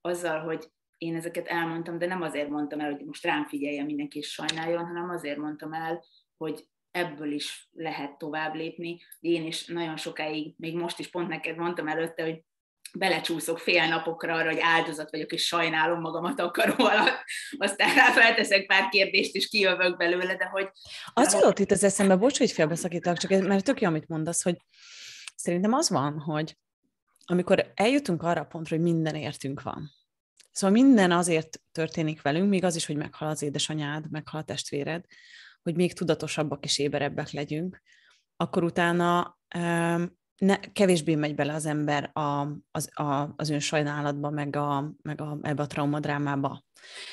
azzal, hogy én ezeket elmondtam, de nem azért mondtam el, hogy most rám figyeljen mindenki és sajnáljon, hanem azért mondtam el, hogy ebből is lehet tovább lépni. Én is nagyon sokáig, még most is pont neked mondtam előtte, hogy belecsúszok fél napokra arra, hogy áldozat vagyok, és sajnálom magamat akaró alatt, aztán rá felteszek pár kérdést, és kijövök belőle, de hogy... Az jutott itt az eszembe, bocs, hogy félbeszakítok, csak mert tök jó, amit mondasz, hogy szerintem az van, hogy amikor eljutunk arra a pontra, hogy minden értünk van, Szóval minden azért történik velünk, még az is, hogy meghal az édesanyád, meghal a testvéred, hogy még tudatosabbak és éberebbek legyünk, akkor utána ne, kevésbé megy bele az ember a, az, a, az ön sajnálatba, meg, a, meg a, ebbe a traumadrámába.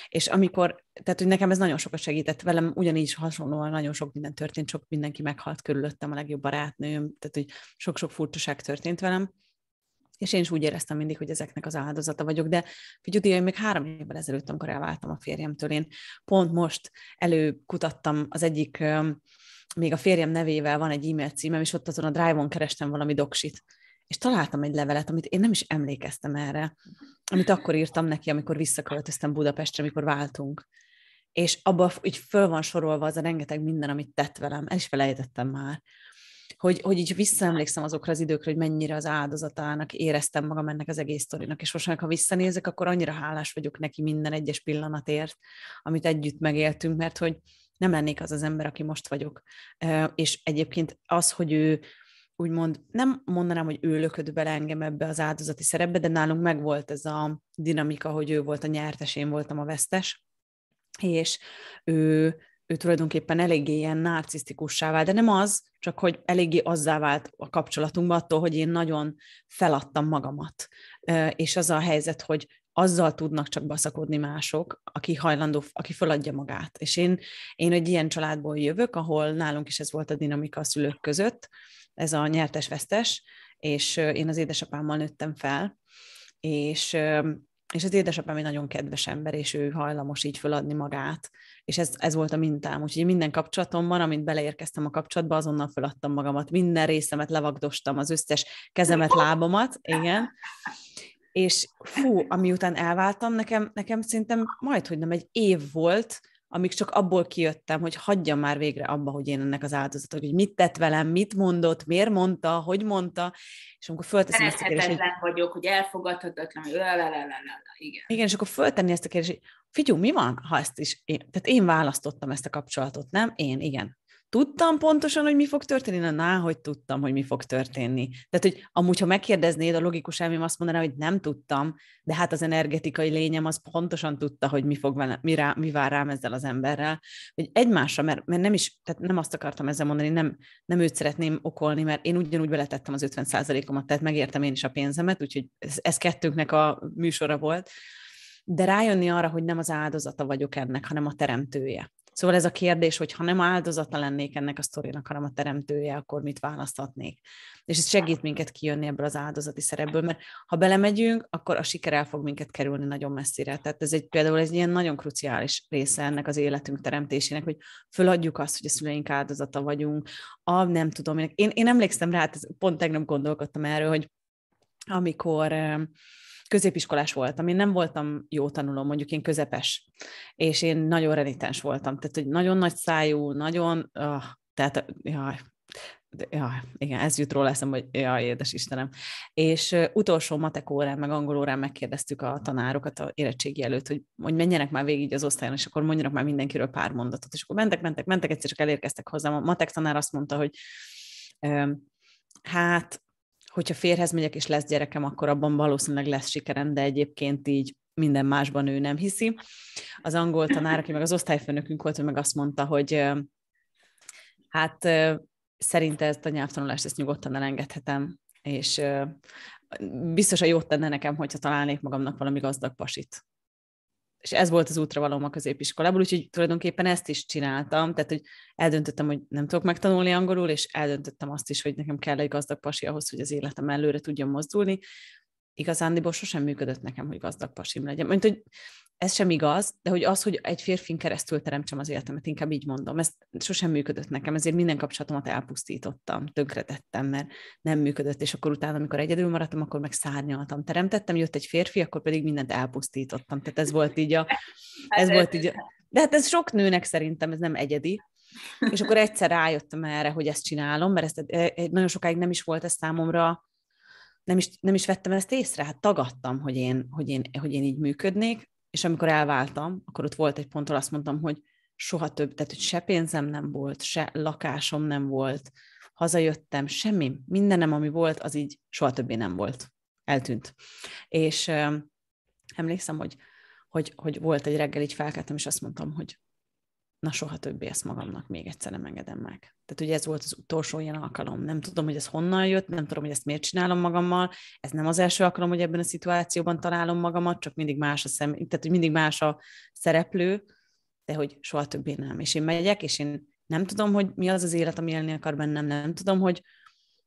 És amikor, tehát hogy nekem ez nagyon sokat segített, velem ugyanígy hasonlóan nagyon sok minden történt, sok mindenki meghalt körülöttem, a legjobb barátnőm, tehát hogy sok-sok furcsaság történt velem, és én is úgy éreztem mindig, hogy ezeknek az áldozata vagyok, de figyelj, én még három évvel ezelőtt, amikor elváltam a férjemtől, én pont most előkutattam az egyik, még a férjem nevével van egy e-mail címem, és ott azon a drive-on kerestem valami doksit és találtam egy levelet, amit én nem is emlékeztem erre, amit akkor írtam neki, amikor visszaköltöztem Budapestre, amikor váltunk. És abban így föl van sorolva az a rengeteg minden, amit tett velem, el is felejtettem már hogy, hogy így visszaemlékszem azokra az időkre, hogy mennyire az áldozatának éreztem magam ennek az egész sztorinak, és most, ha visszanézek, akkor annyira hálás vagyok neki minden egyes pillanatért, amit együtt megéltünk, mert hogy nem lennék az az ember, aki most vagyok. És egyébként az, hogy ő úgymond, nem mondanám, hogy ő lököd bele engem ebbe az áldozati szerepbe, de nálunk megvolt ez a dinamika, hogy ő volt a nyertes, én voltam a vesztes, és ő ő tulajdonképpen eléggé ilyen narcisztikussá vált, de nem az, csak hogy eléggé azzá vált a kapcsolatunkban attól, hogy én nagyon feladtam magamat. És az a helyzet, hogy azzal tudnak csak baszakodni mások, aki hajlandó, aki feladja magát. És én, én egy ilyen családból jövök, ahol nálunk is ez volt a dinamika a szülők között, ez a nyertes-vesztes, és én az édesapámmal nőttem fel, és és az édesapám egy nagyon kedves ember, és ő hajlamos így föladni magát, és ez, ez volt a mintám. Úgyhogy minden kapcsolatomban, amint beleérkeztem a kapcsolatba, azonnal föladtam magamat. Minden részemet levagdostam, az összes kezemet, lábamat, igen. És fú, amiután elváltam, nekem, nekem szerintem majd, hogy nem egy év volt, Amik csak abból kijöttem, hogy hagyja már végre abba, hogy én ennek az áldozatok, hogy mit tett velem, mit mondott, miért mondta, hogy mondta, és amikor fölteszem ezt a kérdést, hogy... vagyok, hogy elfogadhatatlan, hogy igen. Igen, és akkor föltenni ezt a kérdést, hogy figyú, mi van, ha ezt is... Én... Tehát én választottam ezt a kapcsolatot, nem? Én, igen. Tudtam pontosan, hogy mi fog történni? Na, nah, hogy tudtam, hogy mi fog történni. Tehát, hogy amúgy, ha megkérdeznéd, a logikus elmém azt mondaná, hogy nem tudtam, de hát az energetikai lényem az pontosan tudta, hogy mi, fog vele, mi, rá, mi vár rám ezzel az emberrel. Hogy egymásra, mert, mert nem is, tehát nem azt akartam ezzel mondani, nem, nem őt szeretném okolni, mert én ugyanúgy beletettem az 50%-omat, tehát megértem én is a pénzemet, úgyhogy ez, ez kettőnknek a műsora volt de rájönni arra, hogy nem az áldozata vagyok ennek, hanem a teremtője. Szóval ez a kérdés, hogy ha nem áldozata lennék ennek a sztorinak, hanem a teremtője, akkor mit választhatnék? És ez segít minket kijönni ebből az áldozati szerepből, mert ha belemegyünk, akkor a siker el fog minket kerülni nagyon messzire. Tehát ez egy például egy ilyen nagyon kruciális része ennek az életünk teremtésének, hogy föladjuk azt, hogy a szüleink áldozata vagyunk, a nem tudom, én, én emlékszem rá, hát pont tegnap gondolkodtam erről, hogy amikor középiskolás voltam, én nem voltam jó tanuló, mondjuk én közepes, és én nagyon renitens voltam, tehát hogy nagyon nagy szájú, nagyon, ah, tehát, jaj, ja, igen, ez jut róla eszem, hogy ja, édes Istenem. És uh, utolsó matek órán, meg angol órán megkérdeztük a tanárokat a érettségi előtt, hogy, hogy menjenek már végig az osztályon, és akkor mondjanak már mindenkiről pár mondatot. És akkor mentek, mentek, mentek, egyszer csak elérkeztek hozzám. A matek tanár azt mondta, hogy um, hát hogyha férhez megyek és lesz gyerekem, akkor abban valószínűleg lesz sikerem, de egyébként így minden másban ő nem hiszi. Az angol tanár, aki meg az osztályfőnökünk volt, ő meg azt mondta, hogy hát szerinte ezt a nyelvtanulást ezt nyugodtan elengedhetem, és biztos, hogy jót tenne nekem, hogyha találnék magamnak valami gazdag pasit és ez volt az útra valóm a középiskolából, úgyhogy tulajdonképpen ezt is csináltam, tehát hogy eldöntöttem, hogy nem tudok megtanulni angolul, és eldöntöttem azt is, hogy nekem kell egy gazdag pasi ahhoz, hogy az életem előre tudjon mozdulni. Igazándiból sosem működött nekem, hogy gazdag pasim legyen. Mint, hogy ez sem igaz, de hogy az, hogy egy férfin keresztül teremtsem az életemet, inkább így mondom, ez sosem működött nekem, ezért minden kapcsolatomat elpusztítottam, tönkretettem, mert nem működött, és akkor utána, amikor egyedül maradtam, akkor meg szárnyaltam, teremtettem, jött egy férfi, akkor pedig mindent elpusztítottam, tehát ez volt így a, hát ez volt így a, de hát ez sok nőnek szerintem, ez nem egyedi, és akkor egyszer rájöttem erre, hogy ezt csinálom, mert ezt, nagyon sokáig nem is volt ez számomra, nem is, nem is vettem ezt észre, hát tagadtam, hogy én, hogy én, hogy én így működnék, és amikor elváltam, akkor ott volt egy ponttól azt mondtam, hogy soha több, tehát hogy se pénzem nem volt, se lakásom nem volt, hazajöttem, semmi, mindenem, ami volt, az így soha többé nem volt. Eltűnt. És emlékszem, hogy, hogy, hogy volt egy reggel, így felkeltem, és azt mondtam, hogy na soha többé ezt magamnak még egyszer nem engedem meg. Tehát ugye ez volt az utolsó ilyen alkalom. Nem tudom, hogy ez honnan jött, nem tudom, hogy ezt miért csinálom magammal. Ez nem az első alkalom, hogy ebben a szituációban találom magamat, csak mindig más a szem, tehát hogy mindig más a szereplő, de hogy soha többé nem. És én megyek, és én nem tudom, hogy mi az az élet, ami élni akar bennem, nem tudom, hogy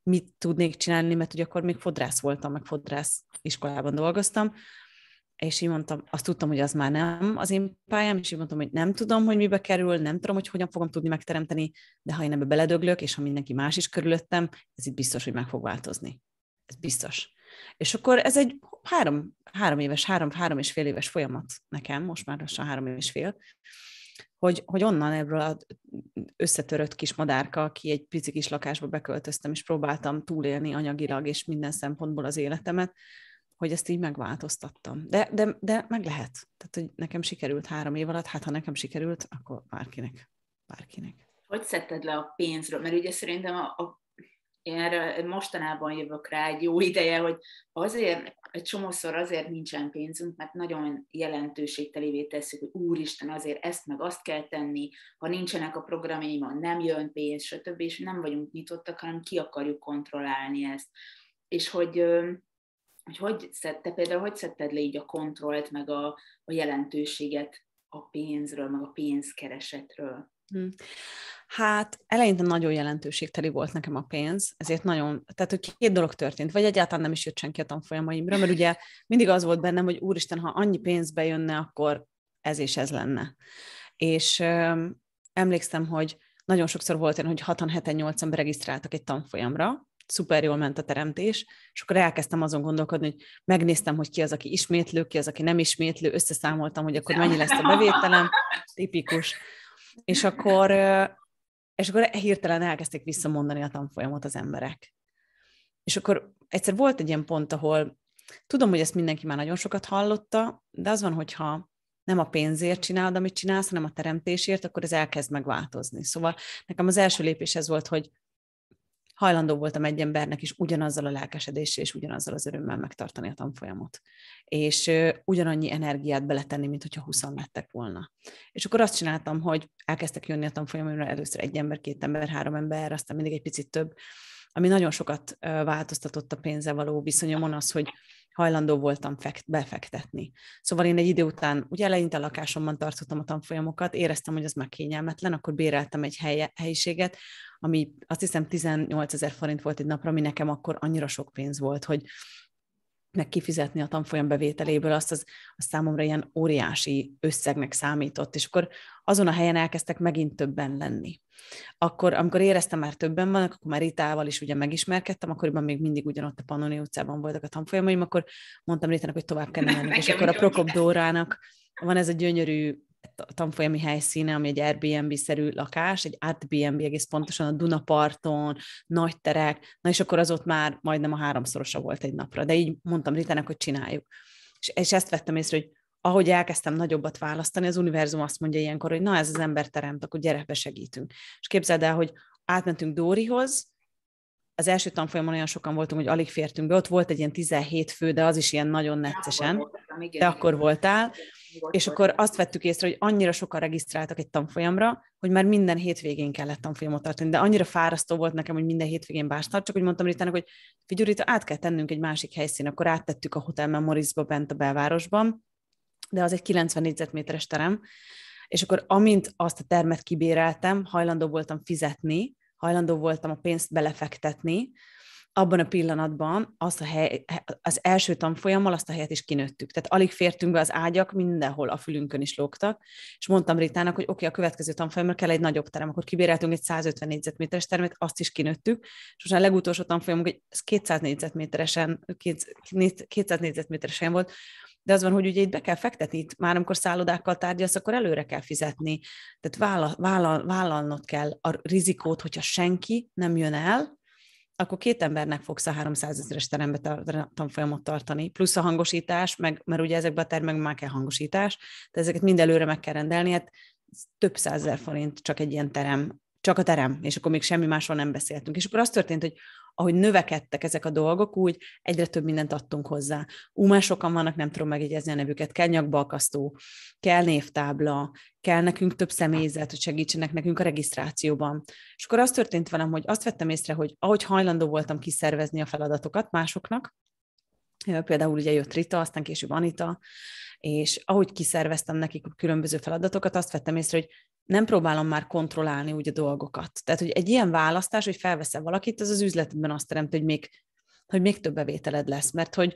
mit tudnék csinálni, mert ugye akkor még fodrász voltam, meg fodrász iskolában dolgoztam, és így mondtam, azt tudtam, hogy az már nem az én pályám, és így mondtam, hogy nem tudom, hogy mibe kerül, nem tudom, hogy hogyan fogom tudni megteremteni, de ha én ebbe beledöglök, és ha mindenki más is körülöttem, ez itt biztos, hogy meg fog változni. Ez biztos. És akkor ez egy három, három éves, három, három és fél éves folyamat nekem, most már lassan három és fél, hogy, hogy onnan ebből az összetörött kis madárka, aki egy pici kis lakásba beköltöztem, és próbáltam túlélni anyagilag és minden szempontból az életemet, hogy ezt így megváltoztattam. De, de, de meg lehet. Tehát, hogy nekem sikerült három év alatt, hát ha nekem sikerült, akkor bárkinek. Bárkinek. Hogy szedted le a pénzről? Mert ugye szerintem a, a én erre mostanában jövök rá egy jó ideje, hogy azért, egy csomószor azért nincsen pénzünk, mert nagyon jelentőségtelévé tesszük, hogy úristen, azért ezt meg azt kell tenni, ha nincsenek a programjaim, nem jön pénz, stb., és nem vagyunk nyitottak, hanem ki akarjuk kontrollálni ezt. És hogy hogy hogy szedte, például hogy szedted le így a kontrollt, meg a, a jelentőséget a pénzről, meg a pénzkeresetről? Hm. Hát eleinte nagyon jelentőségteli volt nekem a pénz, ezért nagyon, tehát hogy két dolog történt, vagy egyáltalán nem is jött senki a tanfolyamaimra, mert ugye mindig az volt bennem, hogy úristen, ha annyi pénz bejönne, akkor ez és ez lenne. És öm, emlékszem, hogy nagyon sokszor volt olyan, hogy 6 7 8 regisztráltak egy tanfolyamra, szuper jól ment a teremtés, és akkor elkezdtem azon gondolkodni, hogy megnéztem, hogy ki az, aki ismétlő, ki az, aki nem ismétlő, összeszámoltam, hogy akkor mennyi lesz a bevételem, tipikus. És akkor, és akkor hirtelen elkezdték visszamondani a tanfolyamot az emberek. És akkor egyszer volt egy ilyen pont, ahol tudom, hogy ezt mindenki már nagyon sokat hallotta, de az van, hogyha nem a pénzért csinálod, amit csinálsz, hanem a teremtésért, akkor ez elkezd megváltozni. Szóval nekem az első lépés ez volt, hogy hajlandó voltam egy embernek is ugyanazzal a lelkesedéssel és ugyanazzal az örömmel megtartani a tanfolyamot. És ugyanannyi energiát beletenni, mint hogyha huszon lettek volna. És akkor azt csináltam, hogy elkezdtek jönni a tanfolyamra először egy ember, két ember, három ember, aztán mindig egy picit több, ami nagyon sokat változtatott a pénzzel való viszonyomon, az, hogy hajlandó voltam fekt, befektetni. Szóval én egy idő után, ugye eleinte lakásomban tartottam a tanfolyamokat, éreztem, hogy az már kényelmetlen, akkor béreltem egy helye, helyiséget, ami azt hiszem 18 ezer forint volt egy napra, ami nekem akkor annyira sok pénz volt, hogy meg kifizetni a tanfolyam bevételéből, azt az, az számomra ilyen óriási összegnek számított, és akkor azon a helyen elkezdtek megint többen lenni. Akkor, amikor éreztem már többen vannak, akkor már Ritával is ugye megismerkedtem, akkoriban még mindig ugyanott a Pannoni utcában voltak a tanfolyamaim, akkor mondtam Ritának, hogy tovább kell menni. és akkor a Prokop Dórának van ez a gyönyörű tanfolyami helyszíne, ami egy Airbnb-szerű lakás, egy Airbnb egész pontosan a Dunaparton, nagy terek, na és akkor az ott már majdnem a háromszorosa volt egy napra, de így mondtam Ritának, hogy csináljuk. És, és ezt vettem észre, hogy ahogy elkezdtem nagyobbat választani, az univerzum azt mondja ilyenkor, hogy na, ez az ember teremt, akkor gyere, besegítünk. És képzeld el, hogy átmentünk Dórihoz, az első tanfolyamon olyan sokan voltunk, hogy alig fértünk be, ott volt egy ilyen 17 fő, de az is ilyen nagyon neccesen, de akkor voltál, és akkor azt vettük észre, hogy annyira sokan regisztráltak egy tanfolyamra, hogy már minden hétvégén kellett tanfolyamot tartani, de annyira fárasztó volt nekem, hogy minden hétvégén bást csak hogy mondtam Ritának, hogy figyelj, át kell tennünk egy másik helyszín, akkor áttettük a Hotel memorizba bent a belvárosban, de az egy 90 négyzetméteres terem, és akkor amint azt a termet kibéreltem, hajlandó voltam fizetni, hajlandó voltam a pénzt belefektetni, abban a pillanatban azt a hely, az első tanfolyammal azt a helyet is kinőttük. Tehát alig fértünk be az ágyak, mindenhol a fülünkön is lógtak, és mondtam Ritának, hogy oké, okay, a következő tanfolyamra kell egy nagyobb terem, akkor kibéreltünk egy 150 négyzetméteres termet, azt is kinőttük, és most a legutolsó tanfolyamunk egy 200 négyzetméteresen, 200 négyzetméteresen volt, de az van, hogy ugye itt be kell fektetni, itt már amikor szállodákkal tárgyalsz, akkor előre kell fizetni. Tehát vállal, vállal, vállalnod kell a rizikót, hogyha senki nem jön el, akkor két embernek fogsz a 300 ezeres terembe tanfolyamot tartani, plusz a hangosítás, meg, mert ugye ezekben a termekben már kell hangosítás, de ezeket mind előre meg kell rendelni, hát több százezer forint csak egy ilyen terem, csak a terem, és akkor még semmi másról nem beszéltünk. És akkor az történt, hogy ahogy növekedtek ezek a dolgok, úgy egyre több mindent adtunk hozzá. Ú, már sokan vannak, nem tudom megjegyezni a nevüket, kell nyakbalkasztó, kell névtábla, kell nekünk több személyzet, hogy segítsenek nekünk a regisztrációban. És akkor az történt velem, hogy azt vettem észre, hogy ahogy hajlandó voltam kiszervezni a feladatokat másoknak, például ugye jött Rita, aztán később Anita, és ahogy kiszerveztem nekik a különböző feladatokat, azt vettem észre, hogy nem próbálom már kontrollálni úgy a dolgokat. Tehát, hogy egy ilyen választás, hogy felveszel valakit, az az üzletben azt teremt, hogy még, hogy még több bevételed lesz, mert hogy,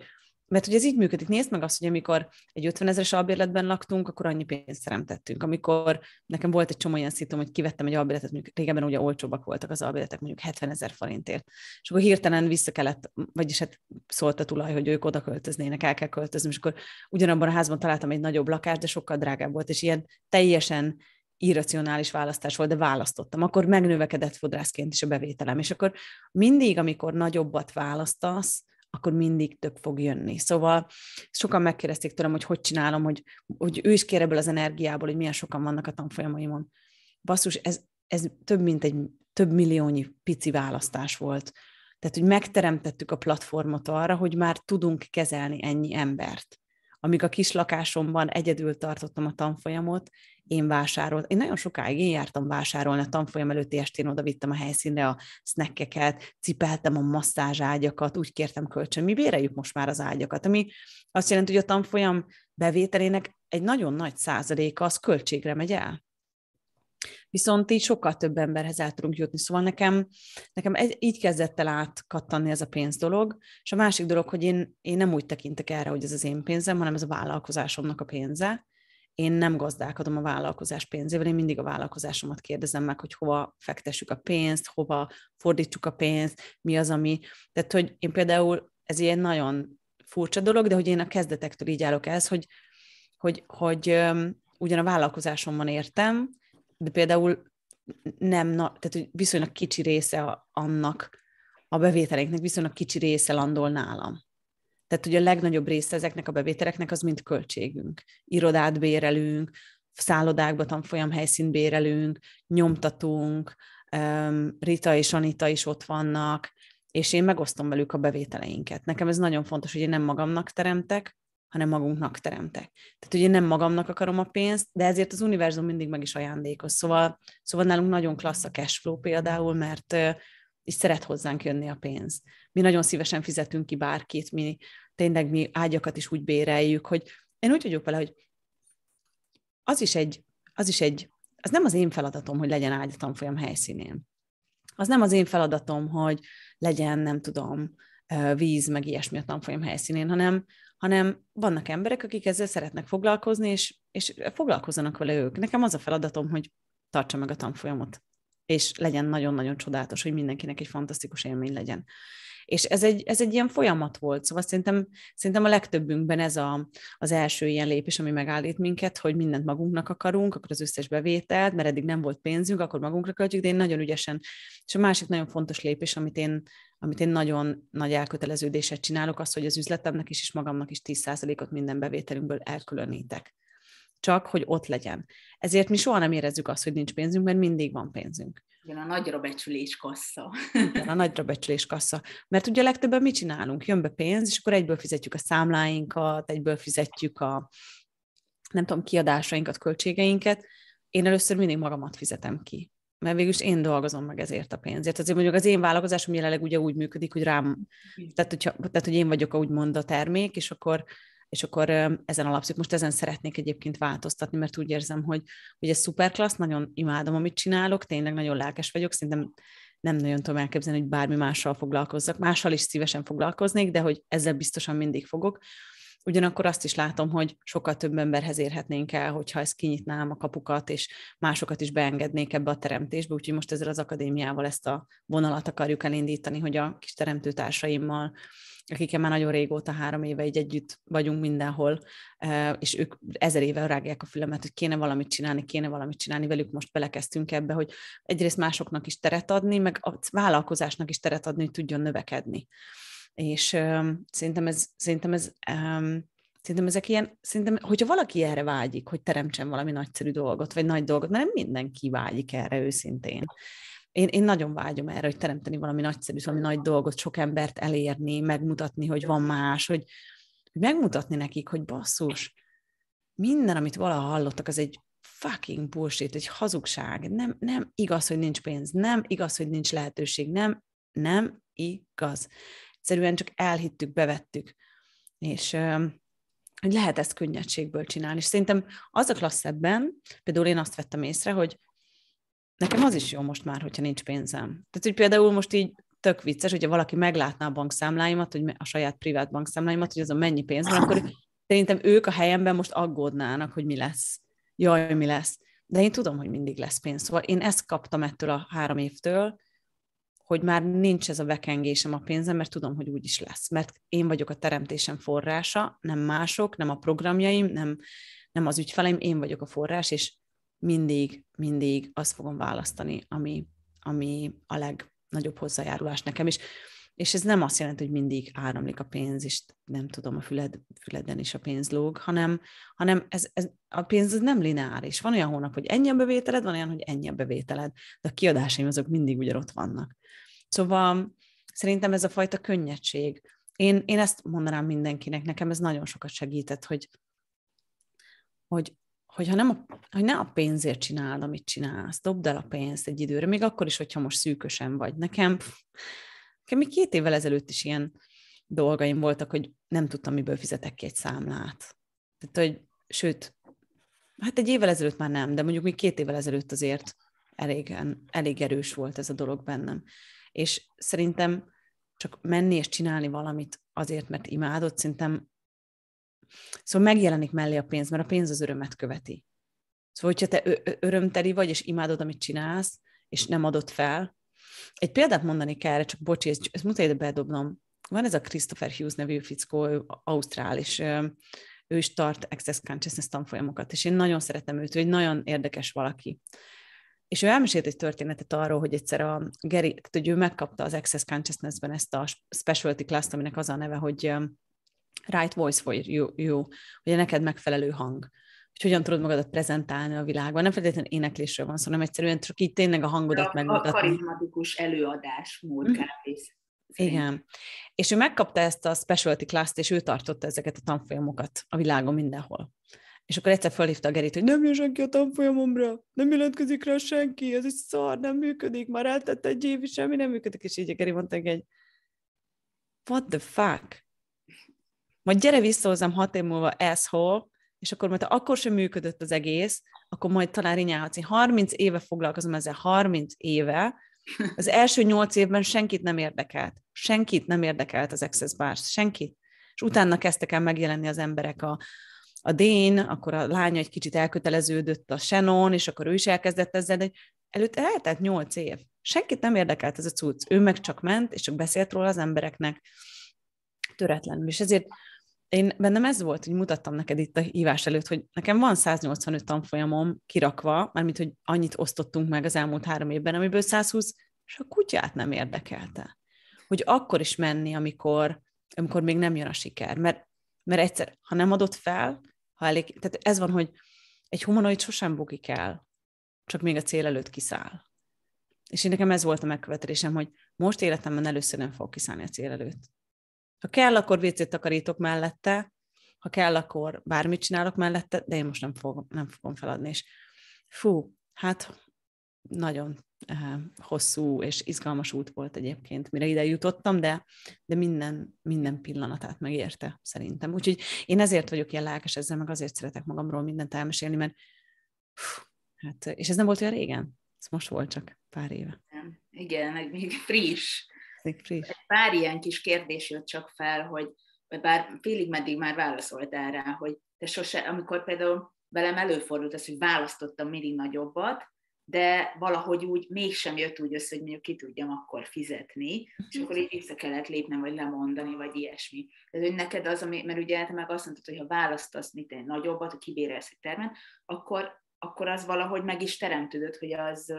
mert hogy ez így működik. Nézd meg azt, hogy amikor egy 50 ezeres albérletben laktunk, akkor annyi pénzt teremtettünk. Amikor nekem volt egy csomó ilyen szitom, hogy kivettem egy albérletet, mondjuk régebben ugye olcsóbbak voltak az albérletek, mondjuk 70 ezer forintért. És akkor hirtelen vissza kellett, vagyis hát szólt a tulaj, hogy ők oda költöznének, el kell költözni, és akkor ugyanabban a házban találtam egy nagyobb lakást, de sokkal drágább volt, és ilyen teljesen irracionális választás volt, de választottam, akkor megnövekedett fodrászként is a bevételem, és akkor mindig, amikor nagyobbat választasz, akkor mindig több fog jönni. Szóval sokan megkérdezték tőlem, hogy hogy csinálom, hogy, hogy ő is kér ebből az energiából, hogy milyen sokan vannak a tanfolyamaimon. Basszus, ez, ez több mint egy több milliónyi pici választás volt. Tehát, hogy megteremtettük a platformot arra, hogy már tudunk kezelni ennyi embert amíg a kis lakásomban egyedül tartottam a tanfolyamot, én vásárolt. Én nagyon sokáig én jártam vásárolni, a tanfolyam előtti estén oda vittem a helyszínre a snackeket, cipeltem a masszázságyakat, úgy kértem kölcsön, mi béreljük most már az ágyakat, ami azt jelenti, hogy a tanfolyam bevételének egy nagyon nagy százaléka az költségre megy el. Viszont így sokkal több emberhez el tudunk jutni. Szóval nekem, nekem ez, így kezdett el átkattanni ez a pénz dolog. És a másik dolog, hogy én, én nem úgy tekintek erre, hogy ez az én pénzem, hanem ez a vállalkozásomnak a pénze. Én nem gazdálkodom a vállalkozás pénzével, én mindig a vállalkozásomat kérdezem meg, hogy hova fektessük a pénzt, hova fordítsuk a pénzt, mi az, ami... Tehát, hogy én például, ez ilyen nagyon furcsa dolog, de hogy én a kezdetektől így állok ez, hogy, hogy, hogy ugyan a vállalkozásomban értem, de például nem, na, tehát hogy viszonylag kicsi része a, annak, a bevételeinknek viszonylag kicsi része landol nálam. Tehát ugye a legnagyobb része ezeknek a bevételeknek az mind költségünk. Irodát bérelünk, szállodákba tanfolyam helyszínt bérelünk, nyomtatunk, Rita és Anita is ott vannak, és én megosztom velük a bevételeinket. Nekem ez nagyon fontos, hogy én nem magamnak teremtek, hanem magunknak teremtek. Tehát ugye nem magamnak akarom a pénzt, de ezért az univerzum mindig meg is ajándékoz. Szóval, szóval nálunk nagyon klassz a cashflow például, mert is szeret hozzánk jönni a pénz. Mi nagyon szívesen fizetünk ki bárkit, mi tényleg mi ágyakat is úgy béreljük, hogy én úgy vagyok vele, hogy az is egy, az is egy, az nem az én feladatom, hogy legyen ágy a tanfolyam helyszínén. Az nem az én feladatom, hogy legyen, nem tudom, víz, meg ilyesmi a tanfolyam helyszínén, hanem, hanem vannak emberek, akik ezzel szeretnek foglalkozni, és, és foglalkozzanak vele ők. Nekem az a feladatom, hogy tartsa meg a tanfolyamot és legyen nagyon-nagyon csodálatos, hogy mindenkinek egy fantasztikus élmény legyen. És ez egy, ez egy ilyen folyamat volt, szóval szerintem, szerintem a legtöbbünkben ez a, az első ilyen lépés, ami megállít minket, hogy mindent magunknak akarunk, akkor az összes bevételt, mert eddig nem volt pénzünk, akkor magunkra költjük, de én nagyon ügyesen. És a másik nagyon fontos lépés, amit én, amit én nagyon nagy elköteleződéset csinálok, az, hogy az üzletemnek is és magamnak is 10%-ot minden bevételünkből elkülönítek csak hogy ott legyen. Ezért mi soha nem érezzük azt, hogy nincs pénzünk, mert mindig van pénzünk. Igen, a nagyra becsülés kassa. Igen, a nagyra becsülés kassa. Mert ugye legtöbben mit csinálunk? Jön be pénz, és akkor egyből fizetjük a számláinkat, egyből fizetjük a, nem tudom, kiadásainkat, költségeinket. Én először mindig magamat fizetem ki mert végülis én dolgozom meg ezért a pénzért. Azért mondjuk az én vállalkozásom jelenleg ugye úgy működik, hogy rám, tehát, hogyha, tehát hogy én vagyok a, úgymond a termék, és akkor és akkor ezen alapszik. Most ezen szeretnék egyébként változtatni, mert úgy érzem, hogy, hogy ez szuperklassz, nagyon imádom, amit csinálok, tényleg nagyon lelkes vagyok, szerintem nem nagyon tudom elképzelni, hogy bármi mással foglalkozzak. Mással is szívesen foglalkoznék, de hogy ezzel biztosan mindig fogok. Ugyanakkor azt is látom, hogy sokkal több emberhez érhetnénk el, hogyha ezt kinyitnám a kapukat, és másokat is beengednék ebbe a teremtésbe, úgyhogy most ezzel az akadémiával ezt a vonalat akarjuk elindítani, hogy a kis teremtőtársaimmal akikkel már nagyon régóta, három éve így együtt vagyunk mindenhol, és ők ezer éve rágják a fülemet, hogy kéne valamit csinálni, kéne valamit csinálni, velük most belekezdtünk ebbe, hogy egyrészt másoknak is teret adni, meg a vállalkozásnak is teret adni, hogy tudjon növekedni. És szerintem ez, szerintem ez Szerintem ezek ilyen, szerintem, hogyha valaki erre vágyik, hogy teremtsen valami nagyszerű dolgot, vagy nagy dolgot, mert nem mindenki vágyik erre őszintén én, én nagyon vágyom erre, hogy teremteni valami nagyszerű, valami nagy dolgot, sok embert elérni, megmutatni, hogy van más, hogy, hogy megmutatni nekik, hogy basszus, minden, amit valaha hallottak, az egy fucking bullshit, egy hazugság. Nem, nem igaz, hogy nincs pénz, nem igaz, hogy nincs lehetőség, nem, nem igaz. Egyszerűen csak elhittük, bevettük. És hogy lehet ezt könnyedségből csinálni. És szerintem az a klassz ebben, például én azt vettem észre, hogy Nekem az is jó most már, hogyha nincs pénzem. Tehát, hogy például most így tök vicces, hogyha valaki meglátná a bankszámláimat, hogy a saját privát bankszámláimat, hogy azon mennyi pénz van, akkor szerintem ők a helyemben most aggódnának, hogy mi lesz. Jaj, mi lesz. De én tudom, hogy mindig lesz pénz. Szóval én ezt kaptam ettől a három évtől, hogy már nincs ez a vekengésem a pénzem, mert tudom, hogy úgy is lesz. Mert én vagyok a teremtésem forrása, nem mások, nem a programjaim, nem, nem az ügyfeleim, én vagyok a forrás, és mindig, mindig azt fogom választani, ami, ami a legnagyobb hozzájárulás nekem. is, és ez nem azt jelenti, hogy mindig áramlik a pénz, és nem tudom, a füled, füleden is a pénz lóg, hanem, hanem ez, ez, a pénz nem lineáris. Van olyan hónap, hogy ennyi a bevételed, van olyan, hogy ennyi a bevételed, de a kiadásaim azok mindig ugyanott vannak. Szóval szerintem ez a fajta könnyedség, én, én ezt mondanám mindenkinek, nekem ez nagyon sokat segített, hogy, hogy hogyha nem a, hogy ne a pénzért csináld, amit csinálsz, dobd el a pénzt egy időre, még akkor is, hogyha most szűkösen vagy. Nekem, nekem még két évvel ezelőtt is ilyen dolgaim voltak, hogy nem tudtam, miből fizetek ki egy számlát. Tehát, hogy, sőt, hát egy évvel ezelőtt már nem, de mondjuk még két évvel ezelőtt azért elég, elég erős volt ez a dolog bennem. És szerintem csak menni és csinálni valamit azért, mert imádod, szerintem Szóval megjelenik mellé a pénz, mert a pénz az örömet követi. Szóval, hogyha te örömteli vagy, és imádod, amit csinálsz, és nem adod fel. Egy példát mondani kell erre, csak bocs, ezt, ezt muszáj bedobnom. Van ez a Christopher Hughes nevű fickó, ő ausztrál, és ő is tart Access Consciousness tanfolyamokat, és én nagyon szeretem őt, ő egy nagyon érdekes valaki. És ő elmesélt egy történetet arról, hogy egyszer a Gary, tehát hogy ő megkapta az Access Consciousness-ben ezt a specialty class aminek az a neve, hogy right voice for you, you ugye neked megfelelő hang hogy hogyan tudod magadat prezentálni a világban. Nem feltétlenül éneklésről van szó, hanem egyszerűen csak így tényleg a hangodat a, megmutatni. A karizmatikus mód mm. hmm Szerint. Igen. És ő megkapta ezt a specialty class-t, és ő tartotta ezeket a tanfolyamokat a világon mindenhol. És akkor egyszer felhívta a Gerit, hogy nem jön senki a tanfolyamomra, nem jelentkezik rá senki, ez egy szar, nem működik, már eltett egy év, semmi nem működik, és így a Geri mondta, hogy egy what the fuck? Majd gyere vissza hozzám hat év múlva, hol, és akkor mert akkor sem működött az egész, akkor majd talán rinyálhatsz. Én 30 éve foglalkozom ezzel, 30 éve, az első nyolc évben senkit nem érdekelt. Senkit nem érdekelt az Access Bars, senkit. És utána kezdtek el megjelenni az emberek a, a Dén, akkor a lánya egy kicsit elköteleződött a Shannon, és akkor ő is elkezdett ezzel, de előtt eltelt nyolc év. Senkit nem érdekelt ez a cucc. Ő meg csak ment, és csak beszélt róla az embereknek töretlenül. És ezért én bennem ez volt, hogy mutattam neked itt a hívás előtt, hogy nekem van 185 tanfolyamom kirakva, mármint, hogy annyit osztottunk meg az elmúlt három évben, amiből 120, és a kutyát nem érdekelte. Hogy akkor is menni, amikor, amikor még nem jön a siker. Mert, mert egyszer, ha nem adott fel, ha elég, tehát ez van, hogy egy humanoid sosem bukik el, csak még a cél előtt kiszáll. És én nekem ez volt a megkövetelésem, hogy most életemben először nem fog kiszállni a cél előtt. Ha kell, akkor vécét takarítok mellette, ha kell, akkor bármit csinálok mellette, de én most nem fogom, nem fogom feladni. És fú, hát nagyon eh, hosszú és izgalmas út volt egyébként, mire ide jutottam, de, de minden, minden pillanatát megérte szerintem. Úgyhogy én ezért vagyok ilyen lelkes ezzel, meg azért szeretek magamról mindent elmesélni, mert fú, hát, és ez nem volt olyan régen, ez most volt csak pár éve. Igen, meg még friss. Még friss. Pár ilyen kis kérdés jött csak fel, hogy bár félig meddig már válaszoltál rá, hogy te sose, amikor például velem előfordult az, hogy választottam mindig nagyobbat, de valahogy úgy mégsem jött úgy össze, hogy mondjuk ki tudjam akkor fizetni, és akkor így vissza kellett lépnem, vagy lemondani, vagy ilyesmi. Tehát, hogy neked az, ami, mert ugye te meg azt mondtad, hogy ha választasz mit egy nagyobbat, hogy kibérelsz egy termet, akkor, akkor az valahogy meg is teremtődött, hogy az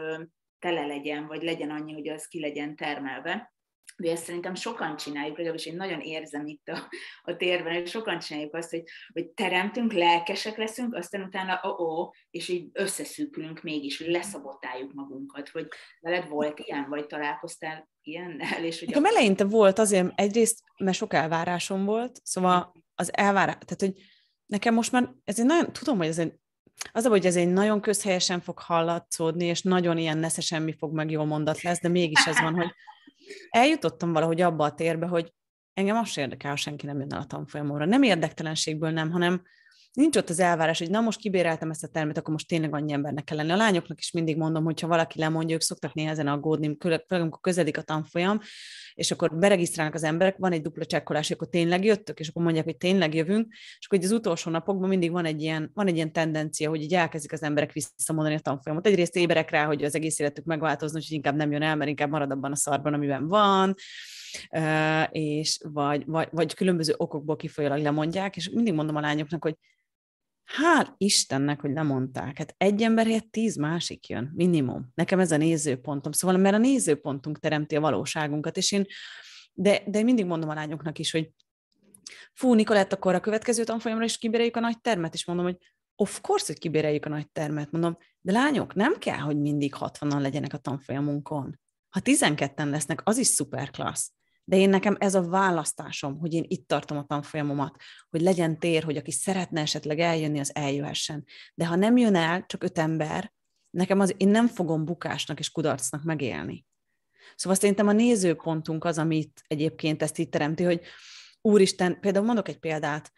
tele legyen, vagy legyen annyi, hogy az ki legyen termelve de ezt szerintem sokan csináljuk, legalábbis én nagyon érzem itt a, a térben, hogy sokan csináljuk azt, hogy, hogy teremtünk, lelkesek leszünk, aztán utána ó, ó és így összeszűkülünk mégis, hogy leszabotáljuk magunkat, hogy veled volt ilyen, vagy találkoztál ilyennel? És hogy Nekem eleinte volt azért egyrészt, mert sok elvárásom volt, szóval az elvárás, tehát hogy nekem most már, ez egy nagyon, tudom, hogy ez egy az a hogy ez egy nagyon közhelyesen fog hallatszódni, és nagyon ilyen nesze semmi fog meg jól mondat lesz, de mégis az van, hogy eljutottam valahogy abba a térbe, hogy engem azt érdekel, ha senki nem jön el a tanfolyamomra. Nem érdektelenségből nem, hanem nincs ott az elvárás, hogy na most kibéreltem ezt a termet, akkor most tényleg annyi embernek kell lenni. A lányoknak is mindig mondom, hogy ha valaki lemondja, ők szoktak nehezen aggódni, főleg amikor közeledik a tanfolyam, és akkor beregisztrálnak az emberek, van egy dupla csekkolás, akkor tényleg jöttök, és akkor mondják, hogy tényleg jövünk, és akkor az utolsó napokban mindig van egy ilyen, van egy ilyen tendencia, hogy így elkezdik az emberek visszamondani a tanfolyamot. Egyrészt éberek rá, hogy az egész életük megváltozna, hogy inkább nem jön el, mert inkább marad abban a szarban, amiben van, és vagy, vagy, vagy különböző okokból kifolyólag lemondják, és mindig mondom a lányoknak, hogy hál' Istennek, hogy lemondták. Hát egy ember helyett tíz másik jön, minimum. Nekem ez a nézőpontom. Szóval, mert a nézőpontunk teremti a valóságunkat, és én, de, de mindig mondom a lányoknak is, hogy fú, Nikolett, akkor a következő tanfolyamra is kibéreljük a nagy termet, és mondom, hogy of course, hogy kibéreljük a nagy termet, mondom, de lányok, nem kell, hogy mindig 60-an legyenek a tanfolyamunkon. Ha 12-en lesznek, az is szuper klassz. De én nekem ez a választásom, hogy én itt tartom a tanfolyamomat, hogy legyen tér, hogy aki szeretne esetleg eljönni, az eljöhessen. De ha nem jön el, csak öt ember, nekem az, én nem fogom bukásnak és kudarcnak megélni. Szóval szerintem a nézőpontunk az, amit egyébként ezt itt teremti, hogy úristen, például mondok egy példát,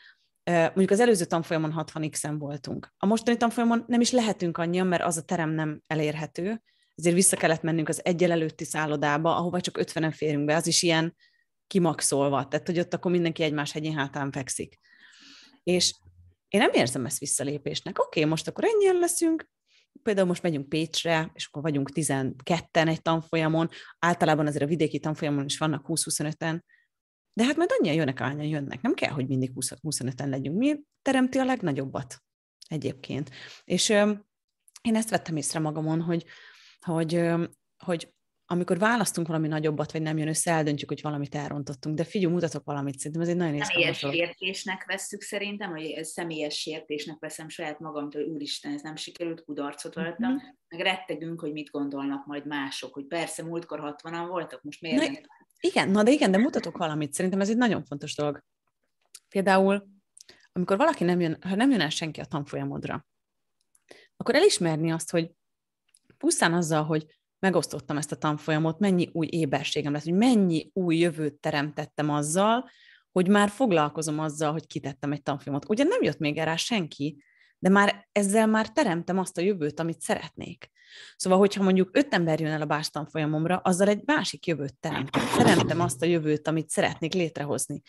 mondjuk az előző tanfolyamon 60 x voltunk. A mostani tanfolyamon nem is lehetünk annyian, mert az a terem nem elérhető, ezért vissza kellett mennünk az egyel előtti szállodába, ahova csak 50-en férünk be, az is ilyen kimaxolva, tehát hogy ott akkor mindenki egymás hegyén hátán fekszik. És én nem érzem ezt visszalépésnek. Oké, okay, most akkor ennyien leszünk, például most megyünk Pécsre, és akkor vagyunk 12-en egy tanfolyamon, általában azért a vidéki tanfolyamon is vannak 20-25-en, de hát majd annyian jönnek, annyian jönnek. Nem kell, hogy mindig 25-en legyünk. Mi teremti a legnagyobbat egyébként. És öm, én ezt vettem észre magamon, hogy hogy, hogy amikor választunk valami nagyobbat, vagy nem jön össze, eldöntjük, hogy valamit elrontottunk. De figyelj, mutatok valamit, szerintem ez egy nagyon Személyes sértésnek veszük szerintem, vagy ez személyes sértésnek veszem saját magamtól, hogy úristen, ez nem sikerült, kudarcot vallottam, mhm. mm-hmm. meg rettegünk, hogy mit gondolnak majd mások, hogy persze múltkor 60-an voltak, most miért? Na, nem? igen, na de igen, de mutatok valamit, szerintem ez egy nagyon fontos dolog. Például, amikor valaki nem jön, ha nem jön el senki a tanfolyamodra, akkor elismerni azt, hogy pusztán azzal, hogy megosztottam ezt a tanfolyamot, mennyi új éberségem lesz? hogy mennyi új jövőt teremtettem azzal, hogy már foglalkozom azzal, hogy kitettem egy tanfolyamot. Ugye nem jött még erre senki, de már ezzel már teremtem azt a jövőt, amit szeretnék. Szóval, hogyha mondjuk öt ember jön el a bástan tanfolyamomra, azzal egy másik jövőt teremtem. Teremtem azt a jövőt, amit szeretnék létrehozni.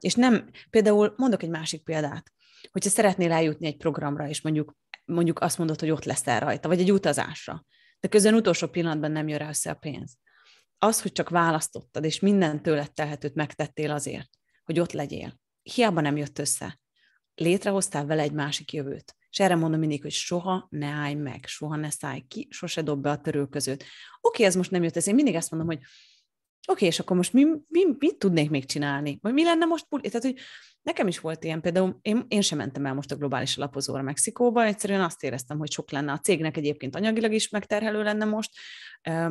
És nem, például mondok egy másik példát, hogyha szeretnél eljutni egy programra, és mondjuk mondjuk azt mondod, hogy ott leszel rajta, vagy egy utazásra, de közben utolsó pillanatban nem jön rá össze a pénz. Az, hogy csak választottad, és minden tőled telhetőt megtettél azért, hogy ott legyél, hiába nem jött össze. Létrehoztál vele egy másik jövőt. És erre mondom mindig, hogy soha ne állj meg, soha ne szállj ki, sose dob be a törülközőt. Oké, ez most nem jött, össze. én mindig azt mondom, hogy oké, és akkor most mi, mi, mit tudnék még csinálni? Vagy mi lenne most? Tehát, hogy Nekem is volt ilyen, például én, én sem mentem el most a globális alapozóra Mexikóba, egyszerűen azt éreztem, hogy sok lenne a cégnek egyébként anyagilag is megterhelő lenne most,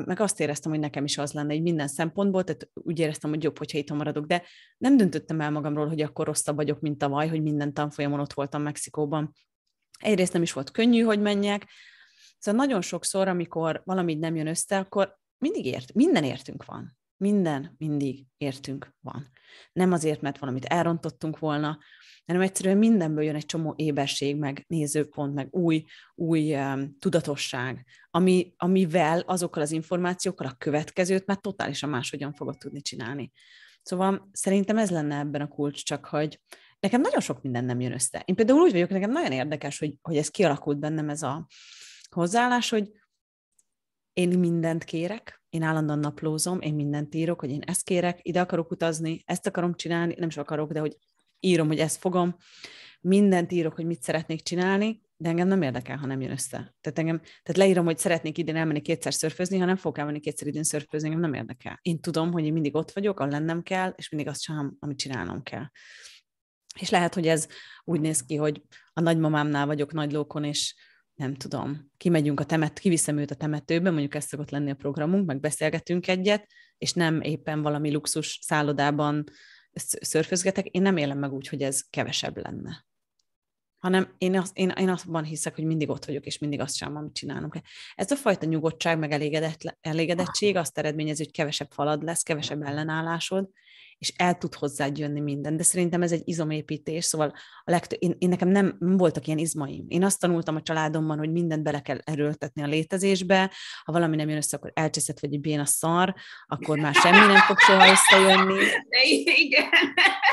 meg azt éreztem, hogy nekem is az lenne, hogy minden szempontból, tehát úgy éreztem, hogy jobb, hogyha itt maradok, de nem döntöttem el magamról, hogy akkor rosszabb vagyok, mint tavaly, hogy minden tanfolyamon ott voltam Mexikóban. Egyrészt nem is volt könnyű, hogy menjek, szóval nagyon sokszor, amikor valami nem jön össze, akkor mindig ért, minden értünk van minden mindig értünk van. Nem azért, mert valamit elrontottunk volna, hanem egyszerűen mindenből jön egy csomó éberség, meg nézőpont, meg új, új um, tudatosság, ami, amivel azokkal az információkkal a következőt már totálisan máshogyan fogod tudni csinálni. Szóval szerintem ez lenne ebben a kulcs, csak hogy nekem nagyon sok minden nem jön össze. Én például úgy vagyok, nekem nagyon érdekes, hogy, hogy ez kialakult bennem ez a hozzáállás, hogy én mindent kérek, én állandóan naplózom, én mindent írok, hogy én ezt kérek, ide akarok utazni, ezt akarom csinálni, nem is akarok, de hogy írom, hogy ezt fogom, mindent írok, hogy mit szeretnék csinálni, de engem nem érdekel, ha nem jön össze. Tehát, engem, tehát leírom, hogy szeretnék idén elmenni kétszer szörfözni, ha nem fogok elmenni kétszer idén szörfözni, engem nem érdekel. Én tudom, hogy én mindig ott vagyok, a lennem kell, és mindig azt csinálom, amit csinálnom kell. És lehet, hogy ez úgy néz ki, hogy a nagymamámnál vagyok nagy lókon, és nem tudom, kimegyünk a temet, kiviszem őt a temetőbe, mondjuk ez szokott lenni a programunk, meg beszélgetünk egyet, és nem éppen valami luxus szállodában szörfözgetek, én nem élem meg úgy, hogy ez kevesebb lenne. Hanem én, az, én, én azban hiszek, hogy mindig ott vagyok, és mindig azt sem, amit csinálunk. Ez a fajta nyugodtság, meg elégedettség azt eredményez, hogy kevesebb falad lesz, kevesebb ellenállásod, és el tud hozzád jönni minden. De szerintem ez egy izomépítés, szóval a legtöbb, én, én nekem nem, nem voltak ilyen izmaim. Én azt tanultam a családomban, hogy mindent bele kell erőltetni a létezésbe, ha valami nem jön össze, akkor elcseszed, vagy egy a szar, akkor már semmi nem fog soha összejönni. De igen.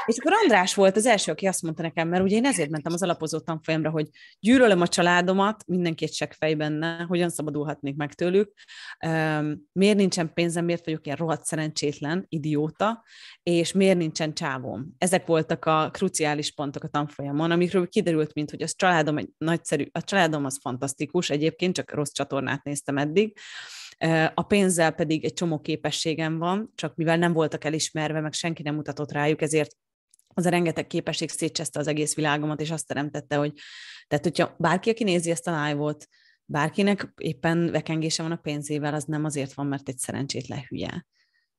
És akkor András volt az első, aki azt mondta nekem, mert ugye én ezért mentem az alapozó tanfolyamra, hogy gyűlölöm a családomat, mindenki egy fej benne, hogyan szabadulhatnék meg tőlük, miért nincsen pénzem, miért vagyok ilyen rohadt szerencsétlen, idióta, és miért nincsen csávom. Ezek voltak a kruciális pontok a tanfolyamon, amikről kiderült, mint hogy az családom egy nagyszerű, a családom az fantasztikus, egyébként csak rossz csatornát néztem eddig, a pénzzel pedig egy csomó képességem van, csak mivel nem voltak elismerve, meg senki nem mutatott rájuk, ezért az a rengeteg képesség szétcseszte az egész világomat, és azt teremtette, hogy tehát hogyha bárki, aki nézi ezt a live-ot, bárkinek éppen vekengése van a pénzével, az nem azért van, mert egy szerencsétlen hülye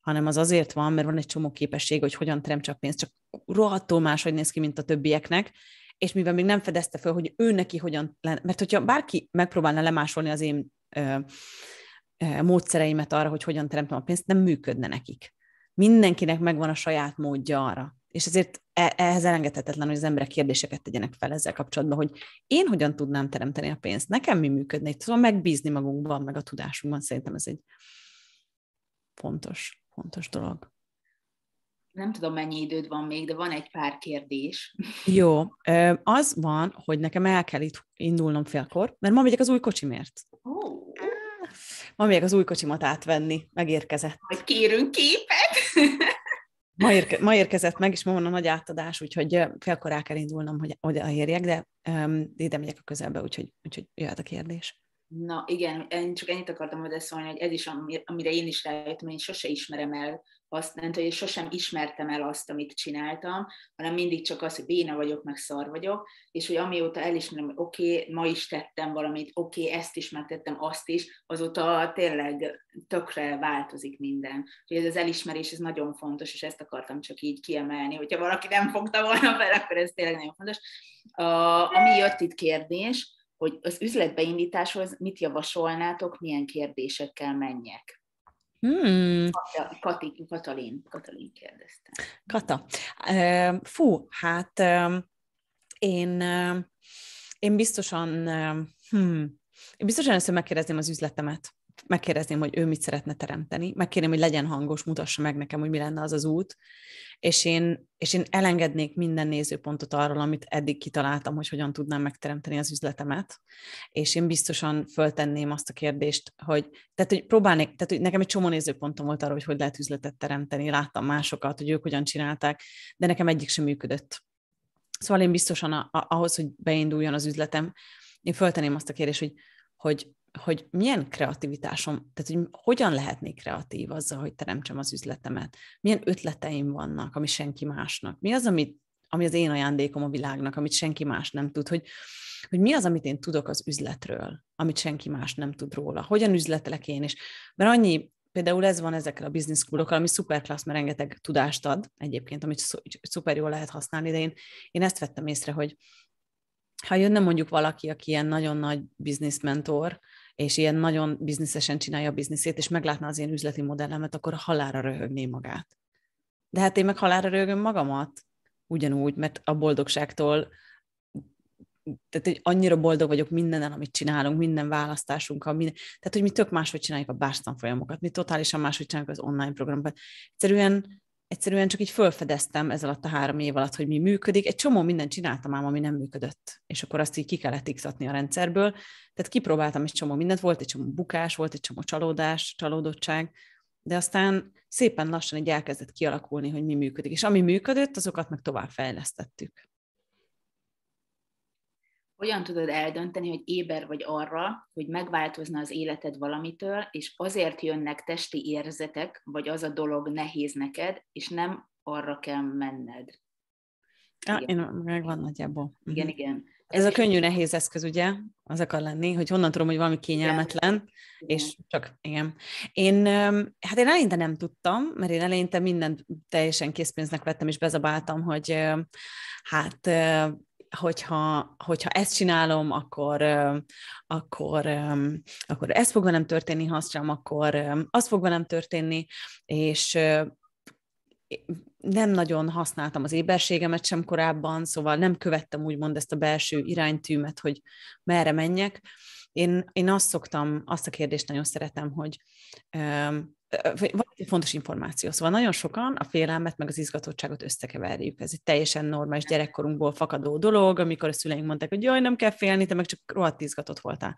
hanem az azért van, mert van egy csomó képesség, hogy hogyan teremts a pénzt, csak rohadtul máshogy néz ki, mint a többieknek, és mivel még nem fedezte föl, hogy ő neki hogyan lenne, mert hogyha bárki megpróbálna lemásolni az én ö, ö, módszereimet arra, hogy hogyan teremtem a pénzt, nem működne nekik. Mindenkinek megvan a saját módja arra. És ezért e, ehhez elengedhetetlen, hogy az emberek kérdéseket tegyenek fel ezzel kapcsolatban, hogy én hogyan tudnám teremteni a pénzt, nekem mi működne, szóval megbízni magunkban, meg a tudásunkban, szerintem ez egy fontos fontos dolog. Nem tudom, mennyi időd van még, de van egy pár kérdés. Jó, az van, hogy nekem el kell itt indulnom félkor, mert ma megyek az új kocsimért. Oh. Ma megyek az új kocsimat átvenni, megérkezett. Majd kérünk képet! Ma, érke, ma érkezett meg, és ma van a nagy átadás, úgyhogy félkor el kell indulnom, hogy odaérjek, de um, ide megyek a közelbe, úgyhogy, úgyhogy jöhet a kérdés. Na igen, én csak ennyit akartam szólni, hogy ez is, amire én is rájöttem, én sose ismerem el azt, nem hogy sosem ismertem el azt, amit csináltam, hanem mindig csak az, hogy béna vagyok, meg szar vagyok, és hogy amióta elismerem, hogy oké, okay, ma is tettem valamit, oké, okay, ezt is megtettem, azt is, azóta tényleg tökre változik minden. Úgyhogy ez az elismerés, ez nagyon fontos, és ezt akartam csak így kiemelni, hogyha valaki nem fogta volna fel, akkor ez tényleg nagyon fontos. A, ami jött itt kérdés, hogy az üzletbeindításhoz mit javasolnátok, milyen kérdésekkel menjek? Hmm. Kati, Katalin, Katalin kérdezte. Kata, fú, hát én, én biztosan, hmm, én biztosan először megkérdezném az üzletemet, megkérdezném, hogy ő mit szeretne teremteni, megkérném, hogy legyen hangos, mutassa meg nekem, hogy mi lenne az az út, és én, és én elengednék minden nézőpontot arról, amit eddig kitaláltam, hogy hogyan tudnám megteremteni az üzletemet, és én biztosan föltenném azt a kérdést, hogy, tehát, hogy próbálnék, tehát, hogy nekem egy csomó nézőpontom volt arra, hogy hogy lehet üzletet teremteni, láttam másokat, hogy ők hogyan csinálták, de nekem egyik sem működött. Szóval én biztosan a, a, ahhoz, hogy beinduljon az üzletem, én föltenném azt a kérdést, hogy, hogy hogy milyen kreativitásom, tehát hogy hogyan lehetnék kreatív azzal, hogy teremtsem az üzletemet, milyen ötleteim vannak, ami senki másnak, mi az, ami, ami az én ajándékom a világnak, amit senki más nem tud, hogy, hogy mi az, amit én tudok az üzletről, amit senki más nem tud róla, hogyan üzletelek én, is, mert annyi például ez van ezekkel a business school ami szuper klassz, mert rengeteg tudást ad egyébként, amit szuper jól lehet használni, de én, én ezt vettem észre, hogy ha jönne mondjuk valaki, aki ilyen nagyon nagy business mentor, és ilyen nagyon bizniszesen csinálja a bizniszét, és meglátna az én üzleti modellemet, akkor halára röhögné magát. De hát én meg halára röhögöm magamat, ugyanúgy, mert a boldogságtól tehát hogy annyira boldog vagyok mindenen, amit csinálunk, minden választásunkkal, minden, tehát hogy mi tök máshogy csináljuk a folyamokat mi totálisan máshogy csináljuk az online programban Egyszerűen egyszerűen csak így fölfedeztem ez alatt a három év alatt, hogy mi működik. Egy csomó mindent csináltam ám, ami nem működött, és akkor azt így ki kellett iktatni a rendszerből. Tehát kipróbáltam egy csomó mindent, volt egy csomó bukás, volt egy csomó csalódás, csalódottság, de aztán szépen lassan egy elkezdett kialakulni, hogy mi működik. És ami működött, azokat meg tovább fejlesztettük. Hogyan tudod eldönteni, hogy éber vagy arra, hogy megváltozna az életed valamitől, és azért jönnek testi érzetek, vagy az a dolog nehéz neked, és nem arra kell menned? Igen. Ja, én megvan nagyjából. Mhm. Igen, igen. Ez, Ez a könnyű nehéz eszköz, ugye? Az akar lenni, hogy honnan tudom, hogy valami kényelmetlen, igen. és csak, igen. Én, hát én eleinte nem tudtam, mert én eleinte mindent teljesen készpénznek vettem, és bezabáltam, hogy hát hogyha, hogyha ezt csinálom, akkor, akkor, akkor ez fog velem történni, ha azt csinálom, akkor az fog velem történni, és nem nagyon használtam az éberségemet sem korábban, szóval nem követtem úgymond ezt a belső iránytűmet, hogy merre menjek. Én, én azt szoktam, azt a kérdést nagyon szeretem, hogy van egy fontos információ. Szóval nagyon sokan a félelmet meg az izgatottságot összekeverjük. Ez egy teljesen normális gyerekkorunkból fakadó dolog, amikor a szüleink mondták, hogy jaj, nem kell félni, te meg csak rohadt izgatott voltál.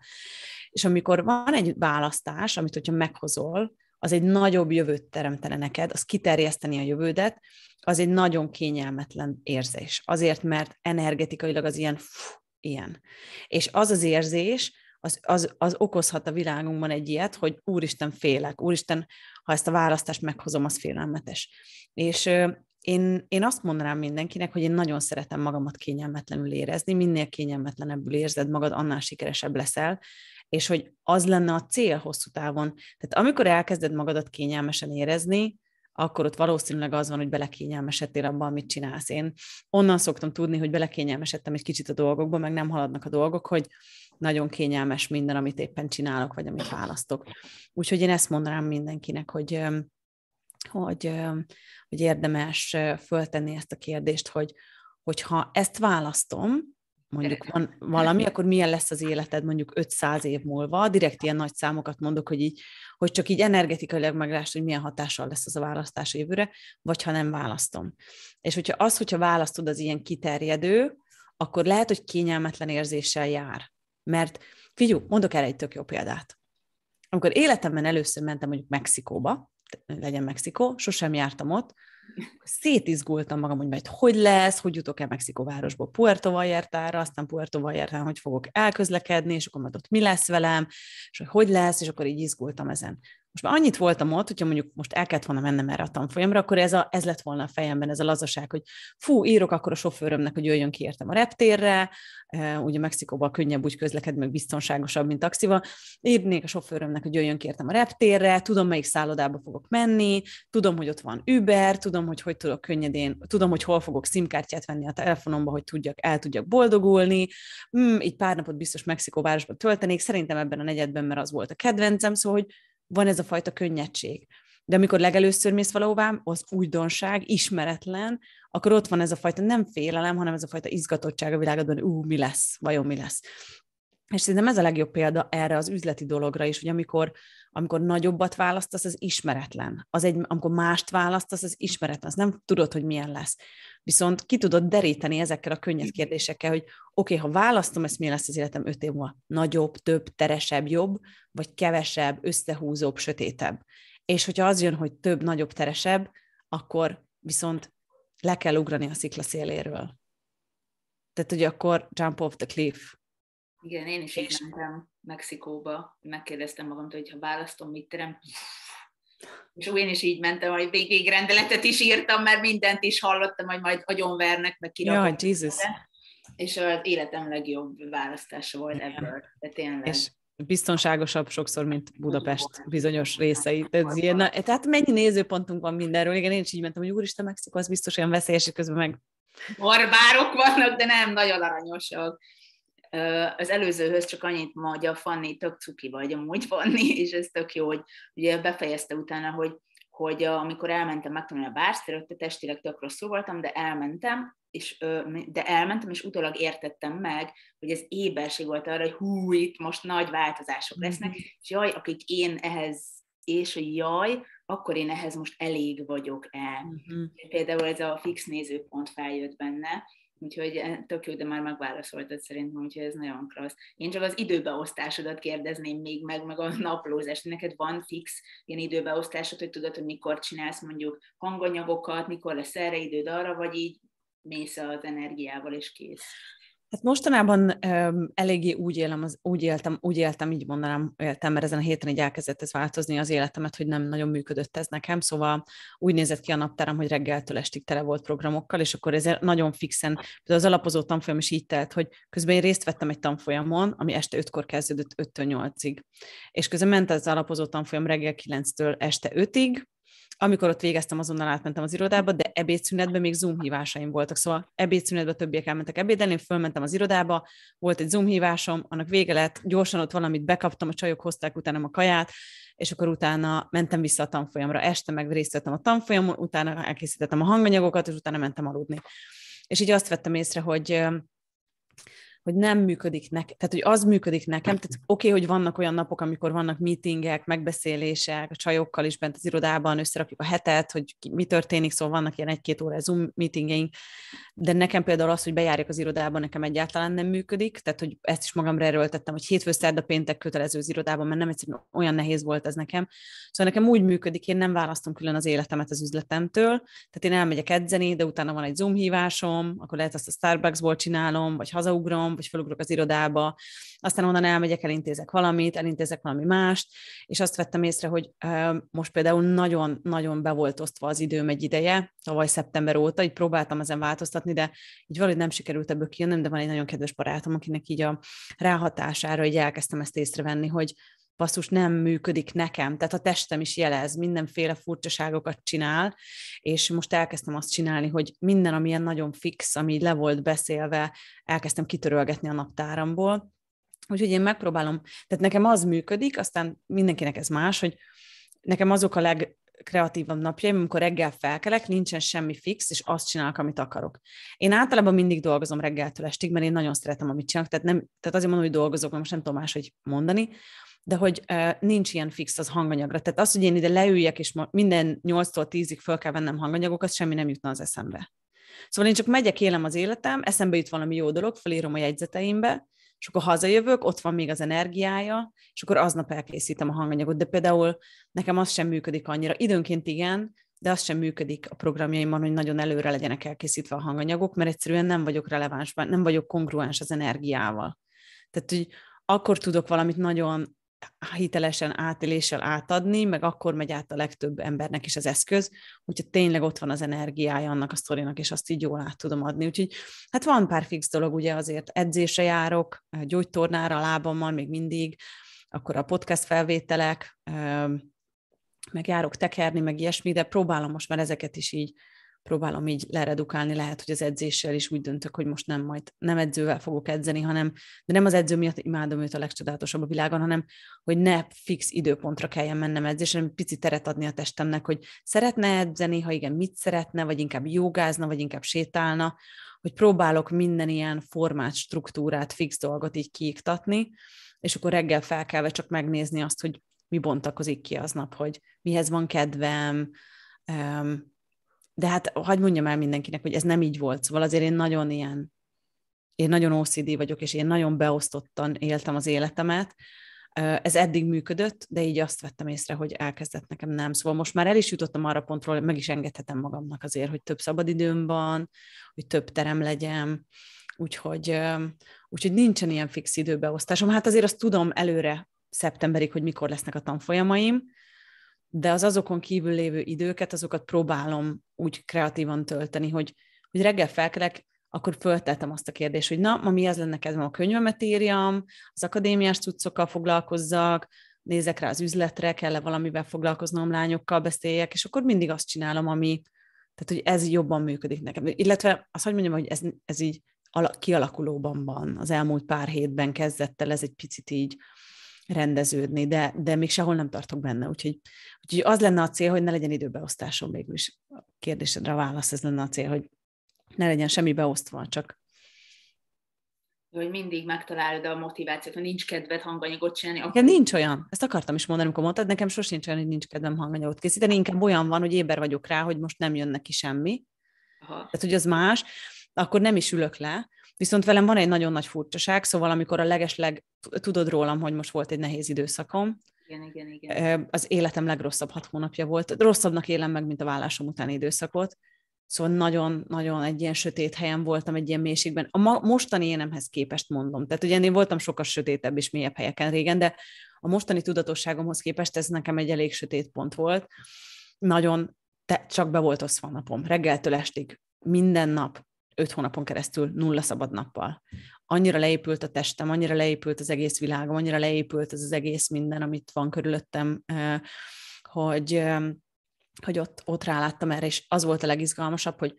És amikor van egy választás, amit hogyha meghozol, az egy nagyobb jövőt teremtene neked, az kiterjeszteni a jövődet, az egy nagyon kényelmetlen érzés. Azért, mert energetikailag az ilyen, fú, ilyen. És az az érzés, az, az, az okozhat a világunkban egy ilyet, hogy úristen félek, úristen, ha ezt a választást meghozom, az félelmetes. És én, én azt mondanám mindenkinek, hogy én nagyon szeretem magamat kényelmetlenül érezni, minél kényelmetlenebbül érzed magad, annál sikeresebb leszel, és hogy az lenne a cél hosszú távon. Tehát amikor elkezded magadat kényelmesen érezni, akkor ott valószínűleg az van, hogy belekényelmesedtél abba, amit csinálsz. Én onnan szoktam tudni, hogy belekényelmesedtem egy kicsit a dolgokba, meg nem haladnak a dolgok, hogy nagyon kényelmes minden, amit éppen csinálok, vagy amit választok. Úgyhogy én ezt mondanám mindenkinek, hogy, hogy, hogy érdemes föltenni ezt a kérdést, hogy, hogyha ezt választom, mondjuk van valami, akkor milyen lesz az életed mondjuk 500 év múlva, direkt ilyen nagy számokat mondok, hogy, így, hogy csak így energetikailag meglásd, hogy milyen hatással lesz az a választás jövőre, vagy ha nem választom. És hogyha az, hogyha választod az ilyen kiterjedő, akkor lehet, hogy kényelmetlen érzéssel jár. Mert figyú, mondok erre egy tök jó példát. Amikor életemben először mentem mondjuk Mexikóba, legyen Mexikó, sosem jártam ott, szétizgultam magam, hogy majd hogy lesz, hogy jutok e Mexikóvárosból Puerto Vallartára, aztán Puerto Vallartán, hogy fogok elközlekedni, és akkor majd ott mi lesz velem, és hogy hogy lesz, és akkor így izgultam ezen. Most már annyit voltam ott, hogyha mondjuk most el kellett volna mennem erre a tanfolyamra, akkor ez, a, ez lett volna a fejemben, ez a lazaság, hogy fú, írok akkor a sofőrömnek, hogy jöjjön ki értem a reptérre, e, ugye Mexikóban könnyebb úgy közlekedni, meg biztonságosabb, mint taxival. Írnék a sofőrömnek, hogy jöjjön ki értem a reptérre, tudom, melyik szállodába fogok menni, tudom, hogy ott van Uber, tudom, hogy hogy tudok könnyedén, tudom, hogy hol fogok szimkártyát venni a telefonomba, hogy tudjak, el tudjak boldogulni. Mm, így pár napot biztos Mexikó töltenék, szerintem ebben a negyedben, mert az volt a kedvencem, szóval, hogy van ez a fajta könnyedség. De amikor legelőször mész valahová, az újdonság, ismeretlen, akkor ott van ez a fajta nem félelem, hanem ez a fajta izgatottság a világodban, ú, mi lesz, vajon mi lesz. És szerintem ez a legjobb példa erre az üzleti dologra is, hogy amikor, amikor nagyobbat választasz, az ismeretlen. Az egy, amikor mást választasz, az ismeretlen. Az nem tudod, hogy milyen lesz. Viszont ki tudod deríteni ezekkel a könnyed kérdésekkel, hogy oké, okay, ha választom ezt, milyen lesz az életem öt év múlva? Nagyobb, több, teresebb, jobb, vagy kevesebb, összehúzóbb, sötétebb. És hogyha az jön, hogy több, nagyobb, teresebb, akkor viszont le kell ugrani a szikla széléről. Tehát, hogy akkor jump off the cliff. Igen, én is és... így mentem Mexikóba, megkérdeztem magamtól, hogy ha választom, mit terem, és én is így mentem, hogy rendeletet is írtam, mert mindent is hallottam, hogy majd agyonvernek, meg kiraknak. Jaj, Jesus. És az életem legjobb választása volt ebből, de tényleg. És biztonságosabb sokszor, mint Budapest bizonyos részei. Tehát, ilyen, na, tehát mennyi nézőpontunk van mindenről. Igen, én is így mentem, hogy úristen, Mexiko, az biztos olyan veszélyes, közben meg... Barbárok vannak, de nem, nagyon aranyosak. Az előzőhöz csak annyit ma, hogy a Fanni tök cuki vagy, amúgy Fanni, és ez tök jó, hogy ugye befejezte utána, hogy, hogy amikor elmentem megtanulni a bárszter, ott testileg tök rosszul voltam, de elmentem, és, de elmentem, és utólag értettem meg, hogy ez éberség volt arra, hogy hú, itt most nagy változások lesznek, mm-hmm. és jaj, akik én ehhez, és hogy jaj, akkor én ehhez most elég vagyok el. Mm-hmm. Például ez a fix nézőpont feljött benne, Úgyhogy eh, tök jó, de már megválaszoltad szerintem, úgyhogy ez nagyon klassz. Én csak az időbeosztásodat kérdezném még meg, meg a naplózást. Neked van fix ilyen időbeosztásod, hogy tudod, hogy mikor csinálsz mondjuk hanganyagokat, mikor lesz erre időd arra, vagy így mész az energiával, és kész. Hát mostanában um, eléggé úgy, élem, az, úgy éltem, úgy éltem, így mondanám, éltem, mert ezen a héten így elkezdett ez változni az életemet, hogy nem nagyon működött ez nekem, szóval úgy nézett ki a naptáram, hogy reggeltől estig tele volt programokkal, és akkor ez nagyon fixen, az alapozó tanfolyam is így telt, hogy közben én részt vettem egy tanfolyamon, ami este 5-kor kezdődött 5-től 8-ig, és közben ment az alapozó tanfolyam reggel 9-től este 5-ig, amikor ott végeztem, azonnal átmentem az irodába, de ebédszünetben még Zoom hívásaim voltak, szóval ebédszünetben többiek elmentek ebédelni, én fölmentem az irodába, volt egy Zoom hívásom, annak vége lett, gyorsan ott valamit bekaptam, a csajok hozták utána a kaját, és akkor utána mentem vissza a tanfolyamra. Este meg részt vettem a tanfolyamon, utána elkészítettem a hanganyagokat, és utána mentem aludni. És így azt vettem észre, hogy hogy nem működik nekem, tehát hogy az működik nekem, tehát oké, okay, hogy vannak olyan napok, amikor vannak meetingek, megbeszélések, a csajokkal is bent az irodában összerakjuk a hetet, hogy mi történik, szóval vannak ilyen egy-két óra Zoom meetingeink, de nekem például az, hogy bejárjak az irodában, nekem egyáltalán nem működik, tehát hogy ezt is magamra erőltettem, hogy hétfő, szerda, péntek kötelező az irodában, mert nem egyszerűen olyan nehéz volt ez nekem. Szóval nekem úgy működik, én nem választom külön az életemet az üzletemtől, tehát én elmegyek edzeni, de utána van egy Zoom hívásom, akkor lehet azt a Starbucksból csinálom, vagy hazaugrom, vagy felugrok az irodába, aztán onnan elmegyek, elintézek valamit, elintézek valami mást, és azt vettem észre, hogy most például nagyon-nagyon be volt osztva az időm egy ideje, tavaly szeptember óta, így próbáltam ezen változtatni, de így valahogy nem sikerült ebből kijönnem, de van egy nagyon kedves barátom, akinek így a ráhatására így elkezdtem ezt észrevenni, hogy basszus, nem működik nekem, tehát a testem is jelez, mindenféle furcsaságokat csinál, és most elkezdtem azt csinálni, hogy minden, ilyen nagyon fix, ami le volt beszélve, elkezdtem kitörölgetni a naptáramból, Úgyhogy én megpróbálom, tehát nekem az működik, aztán mindenkinek ez más, hogy nekem azok a leg, kreatívabb napjaim, amikor reggel felkelek, nincsen semmi fix, és azt csinálok, amit akarok. Én általában mindig dolgozom reggeltől estig, mert én nagyon szeretem, amit csinálok, tehát, nem, tehát azért mondom, hogy dolgozok, mert most nem tudom más, hogy mondani, de hogy uh, nincs ilyen fix az hanganyagra. Tehát az, hogy én ide leüljek, és minden 8-tól 10-ig föl kell vennem hanganyagok, az semmi nem jutna az eszembe. Szóval én csak megyek, élem az életem, eszembe jut valami jó dolog, felírom a jegyzeteimbe, és akkor hazajövök, ott van még az energiája, és akkor aznap elkészítem a hanganyagot. De például nekem az sem működik annyira. Időnként igen, de az sem működik a programjaimban, hogy nagyon előre legyenek elkészítve a hanganyagok, mert egyszerűen nem vagyok relevánsban, nem vagyok kongruens az energiával. Tehát, hogy akkor tudok valamit nagyon hitelesen átéléssel átadni, meg akkor megy át a legtöbb embernek is az eszköz, hogyha tényleg ott van az energiája annak a sztorinak, és azt így jól át tudom adni. Úgyhogy hát van pár fix dolog, ugye azért edzése járok, eh, gyógytornára lábammal még mindig, akkor a podcast felvételek, eh, meg járok tekerni, meg ilyesmi, de próbálom most már ezeket is így próbálom így leredukálni, lehet, hogy az edzéssel is úgy döntök, hogy most nem majd nem edzővel fogok edzeni, hanem, de nem az edző miatt imádom őt a legcsodálatosabb a világon, hanem hogy ne fix időpontra kelljen mennem edzésre, hanem pici teret adni a testemnek, hogy szeretne edzeni, ha igen, mit szeretne, vagy inkább jogázna, vagy inkább sétálna, hogy próbálok minden ilyen formát, struktúrát, fix dolgot így kiiktatni, és akkor reggel felkelve csak megnézni azt, hogy mi bontakozik ki aznap, hogy mihez van kedvem, de hát hagyd mondjam el mindenkinek, hogy ez nem így volt. Szóval azért én nagyon ilyen, én nagyon OCD vagyok, és én nagyon beosztottan éltem az életemet. Ez eddig működött, de így azt vettem észre, hogy elkezdett nekem nem. Szóval most már el is jutottam arra pontról, hogy meg is engedhetem magamnak azért, hogy több szabadidőm van, hogy több terem legyen, úgyhogy, úgyhogy nincsen ilyen fix időbeosztásom. Hát azért azt tudom előre szeptemberig, hogy mikor lesznek a tanfolyamaim, de az azokon kívül lévő időket, azokat próbálom úgy kreatívan tölteni, hogy, hogy reggel felkelek, akkor föltettem azt a kérdést, hogy na, ma mi az lenne kedvem, a könyvemet írjam, az akadémiás cuccokkal foglalkozzak, nézek rá az üzletre, kell-e valamivel foglalkoznom, lányokkal beszéljek, és akkor mindig azt csinálom, ami, tehát hogy ez jobban működik nekem. Illetve azt, hogy mondjam, hogy ez, ez így kialakulóban van, az elmúlt pár hétben kezdett el ez egy picit így rendeződni, de, de még sehol nem tartok benne. Úgyhogy, úgyhogy az lenne a cél, hogy ne legyen időbeosztásom végül is. A kérdésedre a válasz, ez lenne a cél, hogy ne legyen semmi beosztva, csak hogy mindig megtalálod a motivációt, ha nincs kedved hanganyagot csinálni. Akkor... Ja, nincs olyan. Ezt akartam is mondani, amikor mondtad, nekem sosem nincs olyan, hogy nincs kedvem hanganyagot készíteni, inkább olyan van, hogy éber vagyok rá, hogy most nem jön neki semmi. Aha. Tehát, hogy az más, akkor nem is ülök le, Viszont velem van egy nagyon nagy furcsaság, szóval amikor a legesleg tudod rólam, hogy most volt egy nehéz időszakom, igen, igen, igen. az életem legrosszabb hat hónapja volt. Rosszabbnak élem meg, mint a vállásom utáni időszakot. Szóval nagyon-nagyon egy ilyen sötét helyen voltam, egy ilyen mélységben. A ma, mostani énemhez képest mondom. Tehát ugye én voltam sokkal sötétebb és mélyebb helyeken régen, de a mostani tudatosságomhoz képest ez nekem egy elég sötét pont volt. Nagyon te, csak be volt oszva a napom, reggeltől estig, minden nap öt hónapon keresztül nulla szabad nappal. Annyira leépült a testem, annyira leépült az egész világom, annyira leépült az az egész minden, amit van körülöttem, hogy, hogy ott, ott ráláttam erre, és az volt a legizgalmasabb, hogy,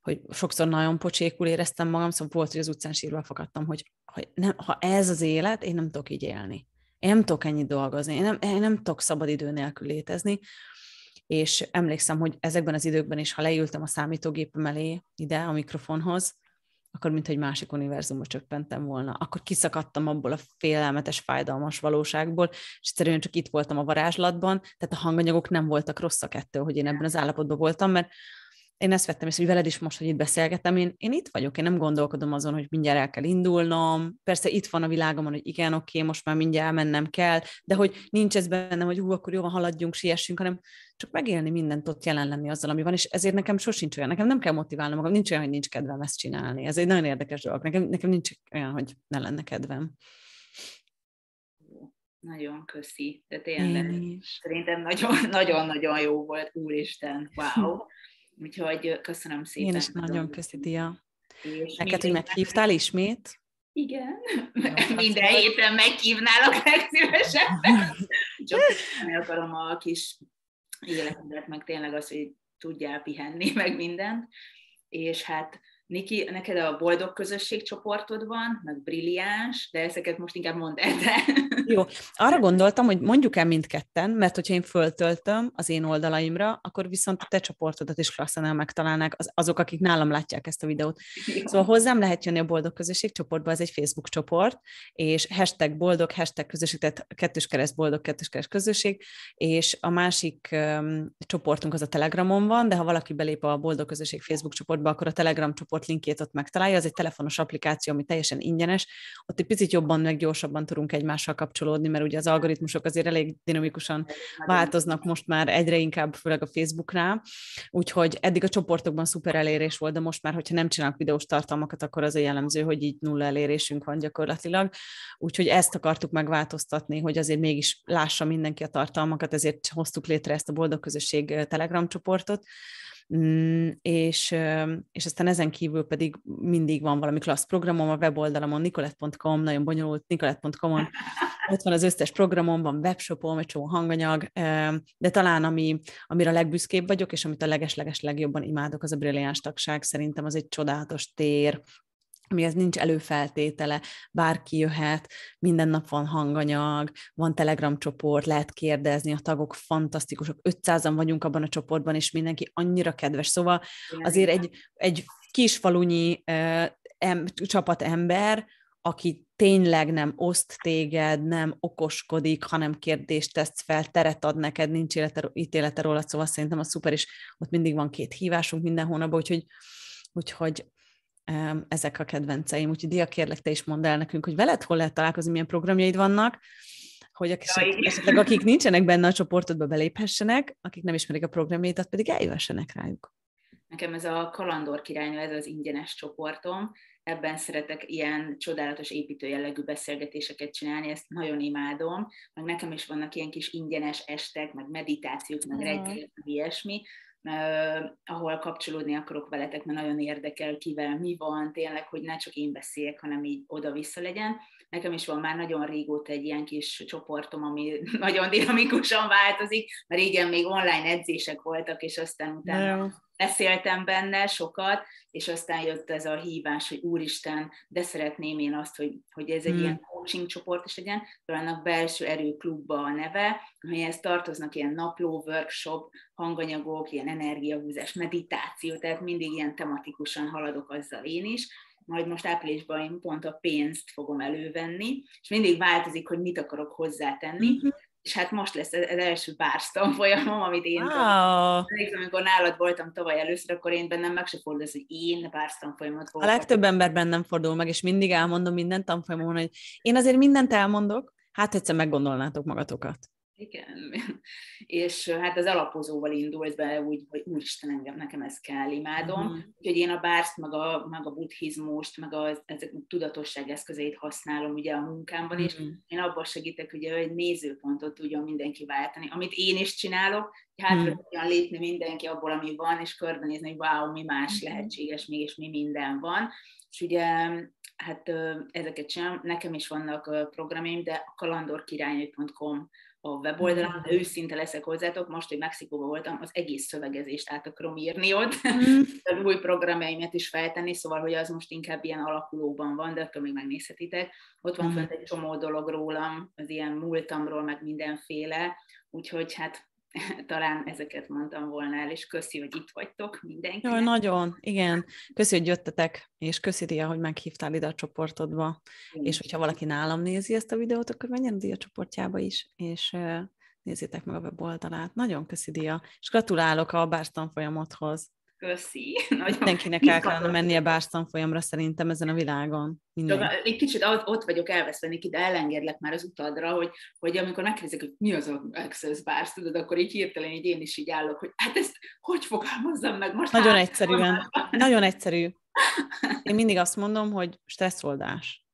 hogy sokszor nagyon pocsékul éreztem magam, szóval volt, hogy az utcán sírva fakadtam, hogy, hogy nem, ha ez az élet, én nem tudok így élni. Én nem tudok ennyit dolgozni, én nem, én nem tudok idő nélkül létezni, és emlékszem, hogy ezekben az időkben is, ha leültem a számítógépem elé ide a mikrofonhoz, akkor mint egy másik univerzumba csöppentem volna. Akkor kiszakadtam abból a félelmetes, fájdalmas valóságból, és egyszerűen csak itt voltam a varázslatban, tehát a hanganyagok nem voltak rosszak ettől, hogy én ebben az állapotban voltam, mert én ezt vettem észre, hogy veled is most, hogy itt beszélgetem, én, én itt vagyok, én nem gondolkodom azon, hogy mindjárt el kell indulnom, persze itt van a világomon, hogy igen, oké, okay, most már mindjárt mennem kell, de hogy nincs ez bennem, hogy hú, akkor jól haladjunk, siessünk, hanem csak megélni mindent ott jelen lenni azzal, ami van, és ezért nekem sosincs olyan, nekem nem kell motiválnom magam, nincs olyan, hogy nincs kedvem ezt csinálni. Ez egy nagyon érdekes dolog, nekem, nekem nincs olyan, hogy ne lenne kedvem. Nagyon köszi, de tényleg. Szerintem nagyon-nagyon jó volt, úristen, wow. Úgyhogy köszönöm szépen. Én is nagyon köszi, Dia. És Neked, hogy meghívtál ismét? Igen, Jó, hát minden az szóval- héten meghívnálok legszívesebben. Csak nem akarom a kis életedet, meg tényleg az, hogy tudjál pihenni, meg mindent. És hát Niki, neked a boldog közösség csoportod van, meg brilliáns, de ezeket most inkább mondd el De. Jó, arra gondoltam, hogy mondjuk el mindketten, mert hogyha én föltöltöm az én oldalaimra, akkor viszont a te csoportodat is klasszanál megtalálnák az, azok, akik nálam látják ezt a videót. Jó. Szóval hozzám lehet jönni a boldog közösség csoportba, ez egy Facebook csoport, és hashtag boldog, hashtag közösség, tehát kettős kereszt boldog, kettős kereszt közösség, és a másik um, csoportunk az a Telegramon van, de ha valaki belép a boldog közösség Facebook csoportba, akkor a Telegram csoport csoport linkjét ott megtalálja, az egy telefonos applikáció, ami teljesen ingyenes, ott egy picit jobban, meg gyorsabban tudunk egymással kapcsolódni, mert ugye az algoritmusok azért elég dinamikusan változnak most már egyre inkább, főleg a Facebooknál, úgyhogy eddig a csoportokban szuper elérés volt, de most már, hogyha nem csinálok videós tartalmakat, akkor az a jellemző, hogy így nulla elérésünk van gyakorlatilag, úgyhogy ezt akartuk megváltoztatni, hogy azért mégis lássa mindenki a tartalmakat, ezért hoztuk létre ezt a Boldog Közösség Telegram csoportot, Mm, és, és aztán ezen kívül pedig mindig van valami klassz programom a weboldalamon, nicolett.com, nagyon bonyolult nicolett.com-on, ott van az összes programom, van webshopom, egy csomó hanganyag, de talán ami, amire a legbüszkébb vagyok, és amit a legesleges legjobban imádok, az a brilliáns tagság. Szerintem az egy csodálatos tér, amihez nincs előfeltétele, bárki jöhet, minden nap van hanganyag, van Telegram csoport, lehet kérdezni, a tagok fantasztikusok, 500-an vagyunk abban a csoportban, és mindenki annyira kedves. Szóval azért egy, egy kis falunyi eh, em, csapat ember, aki tényleg nem oszt téged, nem okoskodik, hanem kérdést tesz fel, teret ad neked, nincs élete, ítélete róla, szóval szerintem a szuper, és ott mindig van két hívásunk minden hónapban, úgyhogy, úgyhogy ezek a kedvenceim. Úgyhogy Dia, kérlek, te is mondd el nekünk, hogy veled hol lehet találkozni, milyen programjaid vannak, hogy akik, esetleg akik nincsenek benne a csoportodba beléphessenek, akik nem ismerik a programjaidat, pedig eljöhessenek rájuk. Nekem ez a kalandor királynő, ez az ingyenes csoportom, ebben szeretek ilyen csodálatos építő jellegű beszélgetéseket csinálni, ezt nagyon imádom, meg nekem is vannak ilyen kis ingyenes estek, meg meditációk, meg reggelek, ilyesmi, ahol kapcsolódni akarok veletek, mert nagyon érdekel, kivel mi van, tényleg, hogy ne csak én beszéljek, hanem így oda-vissza legyen. Nekem is van már nagyon régóta egy ilyen kis csoportom, ami nagyon dinamikusan változik, mert régen még online edzések voltak, és aztán utána beszéltem benne sokat, és aztán jött ez a hívás, hogy úristen, de szeretném én azt, hogy, hogy ez egy hmm. ilyen coaching csoport is legyen, annak belső erőklubba a neve, amelyhez tartoznak ilyen napló, workshop, hanganyagok, ilyen energiahúzás, meditáció, tehát mindig ilyen tematikusan haladok azzal én is, majd most áprilisban én pont a pénzt fogom elővenni, és mindig változik, hogy mit akarok hozzátenni, mm-hmm. és hát most lesz az első bárstam folyamom, amit én wow. Tudom, amikor nálad voltam tavaly először, akkor én bennem meg se fordul az, hogy én bárstam folyamat voltam. A legtöbb ember bennem fordul meg, és mindig elmondom minden tanfolyamon, hogy én azért mindent elmondok, hát egyszer meggondolnátok magatokat igen. És hát az alapozóval indult be, úgy, hogy úristen, engem, nekem ez kell, imádom. Uh-huh. Úgyhogy én a bárszt, meg a, meg a buddhizmust, meg a, ezek a tudatosság eszközeit használom ugye a munkámban, uh-huh. és mhm. én abban segítek, ugye, hogy nézőpontot tudjon mindenki váltani, amit én is csinálok, hát uh-huh. tudjon lépni mindenki abból, ami van, és körbenézni, hogy wow, mi más uh-huh. lehetséges még, és mi minden van. És ugye hát ezeket sem, nekem is vannak programjaim, de a kalandorkirálynő.com a weboldalán, de őszinte leszek hozzátok, most, hogy Mexikóban voltam, az egész szövegezést át akarom írni ott, mm. új programjaimat is feltenni, szóval, hogy az most inkább ilyen alakulóban van, de akkor még megnézhetitek. Ott van mm. fönt egy csomó dolog rólam, az ilyen múltamról, meg mindenféle, úgyhogy hát talán ezeket mondtam volna el, és köszi, hogy itt vagytok mindenki. Jó, nagyon, igen. Köszi, hogy jöttetek, és köszi, Dia, hogy meghívtál ide a csoportodba. Igen. És hogyha valaki nálam nézi ezt a videót, akkor menjen Dia csoportjába is, és nézzétek meg a weboldalát. Nagyon köszi, Dia, és gratulálok a Bárs tanfolyamodhoz köszi. Nagyon Mindenkinek el kellene mennie folyamra szerintem ezen a világon. Minden. Egy kicsit ott vagyok elveszve, Niki, de elengedlek már az utadra, hogy, hogy amikor megkérdezik, hogy mi az a access bars, tudod, akkor így hirtelen így én is így állok, hogy hát ezt hogy fogalmazzam meg most? Nagyon hát, egyszerűen. Nagyon egyszerű. Én mindig azt mondom, hogy stresszoldás.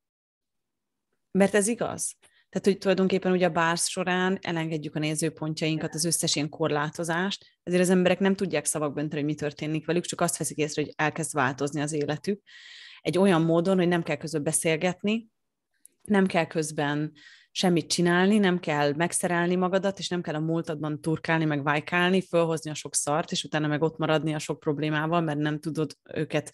Mert ez igaz. Tehát, hogy tulajdonképpen ugye a bársz során elengedjük a nézőpontjainkat, az összes ilyen korlátozást, ezért az emberek nem tudják szavakban hogy mi történik velük, csak azt veszik észre, hogy elkezd változni az életük. Egy olyan módon, hogy nem kell közben beszélgetni, nem kell közben semmit csinálni, nem kell megszerelni magadat, és nem kell a múltadban turkálni, meg vájkálni, fölhozni a sok szart, és utána meg ott maradni a sok problémával, mert nem tudod őket,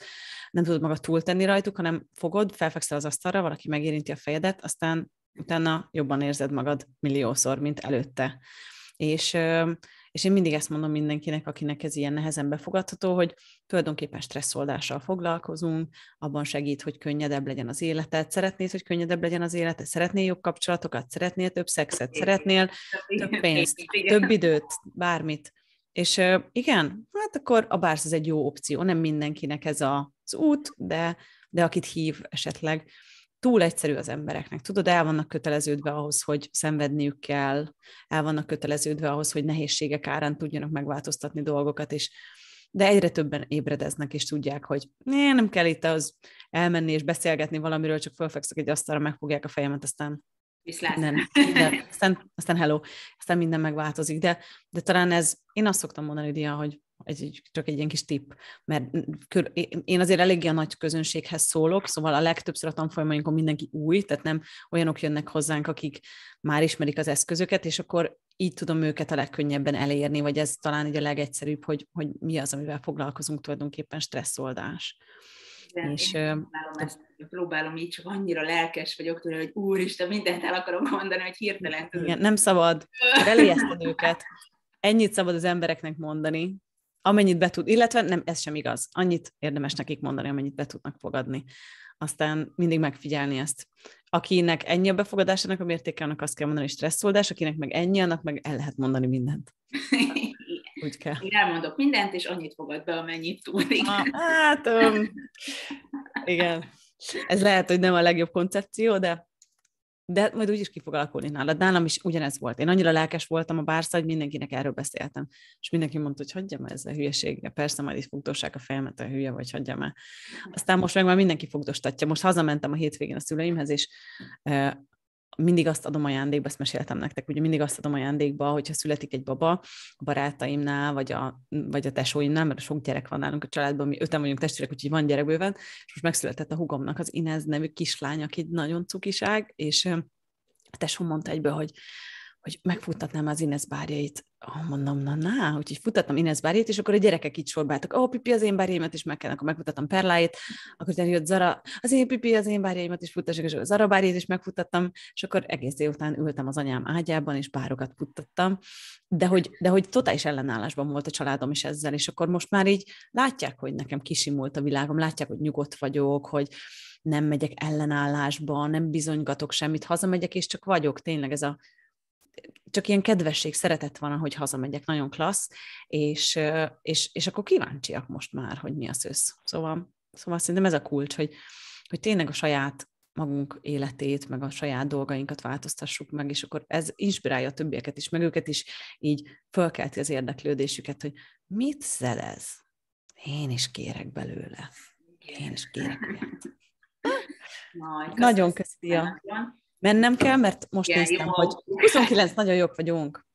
nem tudod magad túltenni rajtuk, hanem fogod, felfekszel az asztalra, valaki megérinti a fejedet, aztán utána jobban érzed magad milliószor, mint előtte. És, és én mindig ezt mondom mindenkinek, akinek ez ilyen nehezen befogadható, hogy tulajdonképpen stresszoldással foglalkozunk, abban segít, hogy könnyedebb legyen az életed, szeretnéd, hogy könnyedebb legyen az életed, szeretnél jobb kapcsolatokat, szeretnél több szexet, szeretnél több pénzt, több időt, bármit. És igen, hát akkor a bársz az egy jó opció, nem mindenkinek ez az út, de, de akit hív esetleg túl egyszerű az embereknek. Tudod, el vannak köteleződve ahhoz, hogy szenvedniük kell, el vannak köteleződve ahhoz, hogy nehézségek árán tudjanak megváltoztatni dolgokat, és de egyre többen ébredeznek, és tudják, hogy né, nem kell itt az elmenni és beszélgetni valamiről, csak fölfekszek egy asztalra, megfogják a fejemet, aztán Viszlát. Nem, de aztán, aztán hello, aztán minden megváltozik, de, de talán ez, én azt szoktam mondani, Dia, hogy ez így csak egy ilyen kis tipp, mert kör, én azért eléggé a nagy közönséghez szólok, szóval a legtöbbször a tanfolyamainkon mindenki új, tehát nem olyanok jönnek hozzánk, akik már ismerik az eszközöket, és akkor így tudom őket a legkönnyebben elérni, vagy ez talán így a legegyszerűbb, hogy, hogy mi az, amivel foglalkozunk tulajdonképpen stresszoldás. Igen, és, én próbálom, ezt, próbálom így, csak annyira lelkes vagyok tőle, hogy úristen, mindent el akarom mondani, hogy hirtelen Igen, nem szabad, eléjeszted őket. Ennyit szabad az embereknek mondani, amennyit be tud, illetve nem, ez sem igaz. Annyit érdemes nekik mondani, amennyit be tudnak fogadni. Aztán mindig megfigyelni ezt. Akinek ennyi a befogadásának a mértéke, annak azt kell mondani, hogy stresszoldás, akinek meg ennyi, annak meg el lehet mondani mindent. Úgy kell. Én elmondok mindent, és annyit fogad be, amennyit tud. Ah, hát, um, igen. Ez lehet, hogy nem a legjobb koncepció, de de majd is ki fog alakulni nálad. Nálam is ugyanez volt. Én annyira lelkes voltam a bárszal, hogy mindenkinek erről beszéltem. És mindenki mondta, hogy hagyjam ezzel a hülyeségre. Persze, majd is fogdossák a fejemet, a hülye vagy, hagyjam el. Aztán most meg már mindenki fogdostatja. Most hazamentem a hétvégén a szüleimhez, és eh, mindig azt adom ajándékba, ezt meséltem nektek, ugye mindig azt adom ajándékba, hogyha születik egy baba a barátaimnál, vagy a, vagy a tesóimnál, mert sok gyerek van nálunk a családban, mi öten vagyunk testvérek, úgyhogy van gyerek bőven, és most megszületett a hugomnak az Inez nevű kislány, aki nagyon cukiság, és a tesó mondta egyből, hogy hogy megfuttatnám az Inez bárjait. Ah, mondom, na, na, úgyhogy futtattam Inez bárjait, és akkor a gyerekek így sorbáltak. Ó, oh, Pipi az én bárjaimat is meg kell, akkor megfutattam Perláit, akkor utána jött Zara, az én Pipi az én bárjaimat is futtassak, és a Zara bárjait is megfutattam, és akkor egész délután ültem az anyám ágyában, és párokat futtattam. De hogy, de hogy totális ellenállásban volt a családom is ezzel, és akkor most már így látják, hogy nekem kisimult a világom, látják, hogy nyugodt vagyok, hogy, nem megyek ellenállásba, nem bizonygatok semmit, hazamegyek, és csak vagyok. Tényleg ez a csak ilyen kedvesség, szeretet van, ahogy hazamegyek, nagyon klassz, és, és, és akkor kíváncsiak most már, hogy mi az ősz. Szóval, szóval szerintem ez a kulcs, hogy, hogy tényleg a saját magunk életét, meg a saját dolgainkat változtassuk meg, és akkor ez inspirálja a többieket is, meg őket is így fölkelti az érdeklődésüket, hogy mit szerez? Én is kérek belőle. Én is kérek. Nagy, Nagyon köszönöm mennem kell, mert most Igen, néztem, jó. hogy 29, nagyon jók vagyunk.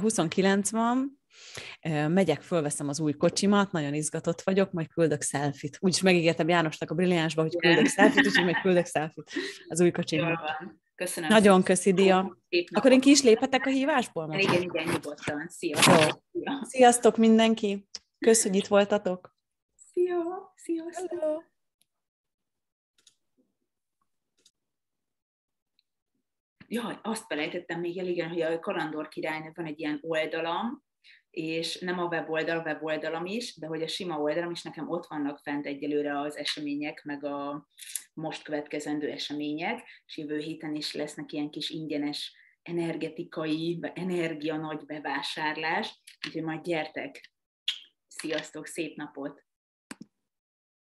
29 van, megyek, fölveszem az új kocsimat, nagyon izgatott vagyok, majd küldök szelfit. Úgyis megígértem Jánosnak a brilliánsba, hogy küldök szelfit, úgyhogy majd küldök szelfit az új kocsimmal. Köszönöm. Nagyon köszi, Dia. Akkor én ki is léphetek a hívásból? Most? Igen, igen, nyugodtan. Szia. Sziasztok mindenki. Kösz, hogy itt voltatok. Szia. Sziasztok. Hello. ja, azt felejtettem még el, igen, hogy a Kalandor királynak van egy ilyen oldalam, és nem a weboldal, a weboldalam is, de hogy a sima oldalam is, nekem ott vannak fent egyelőre az események, meg a most következendő események, és jövő héten is lesznek ilyen kis ingyenes energetikai, energia nagy bevásárlás, úgyhogy majd gyertek! Sziasztok, szép napot!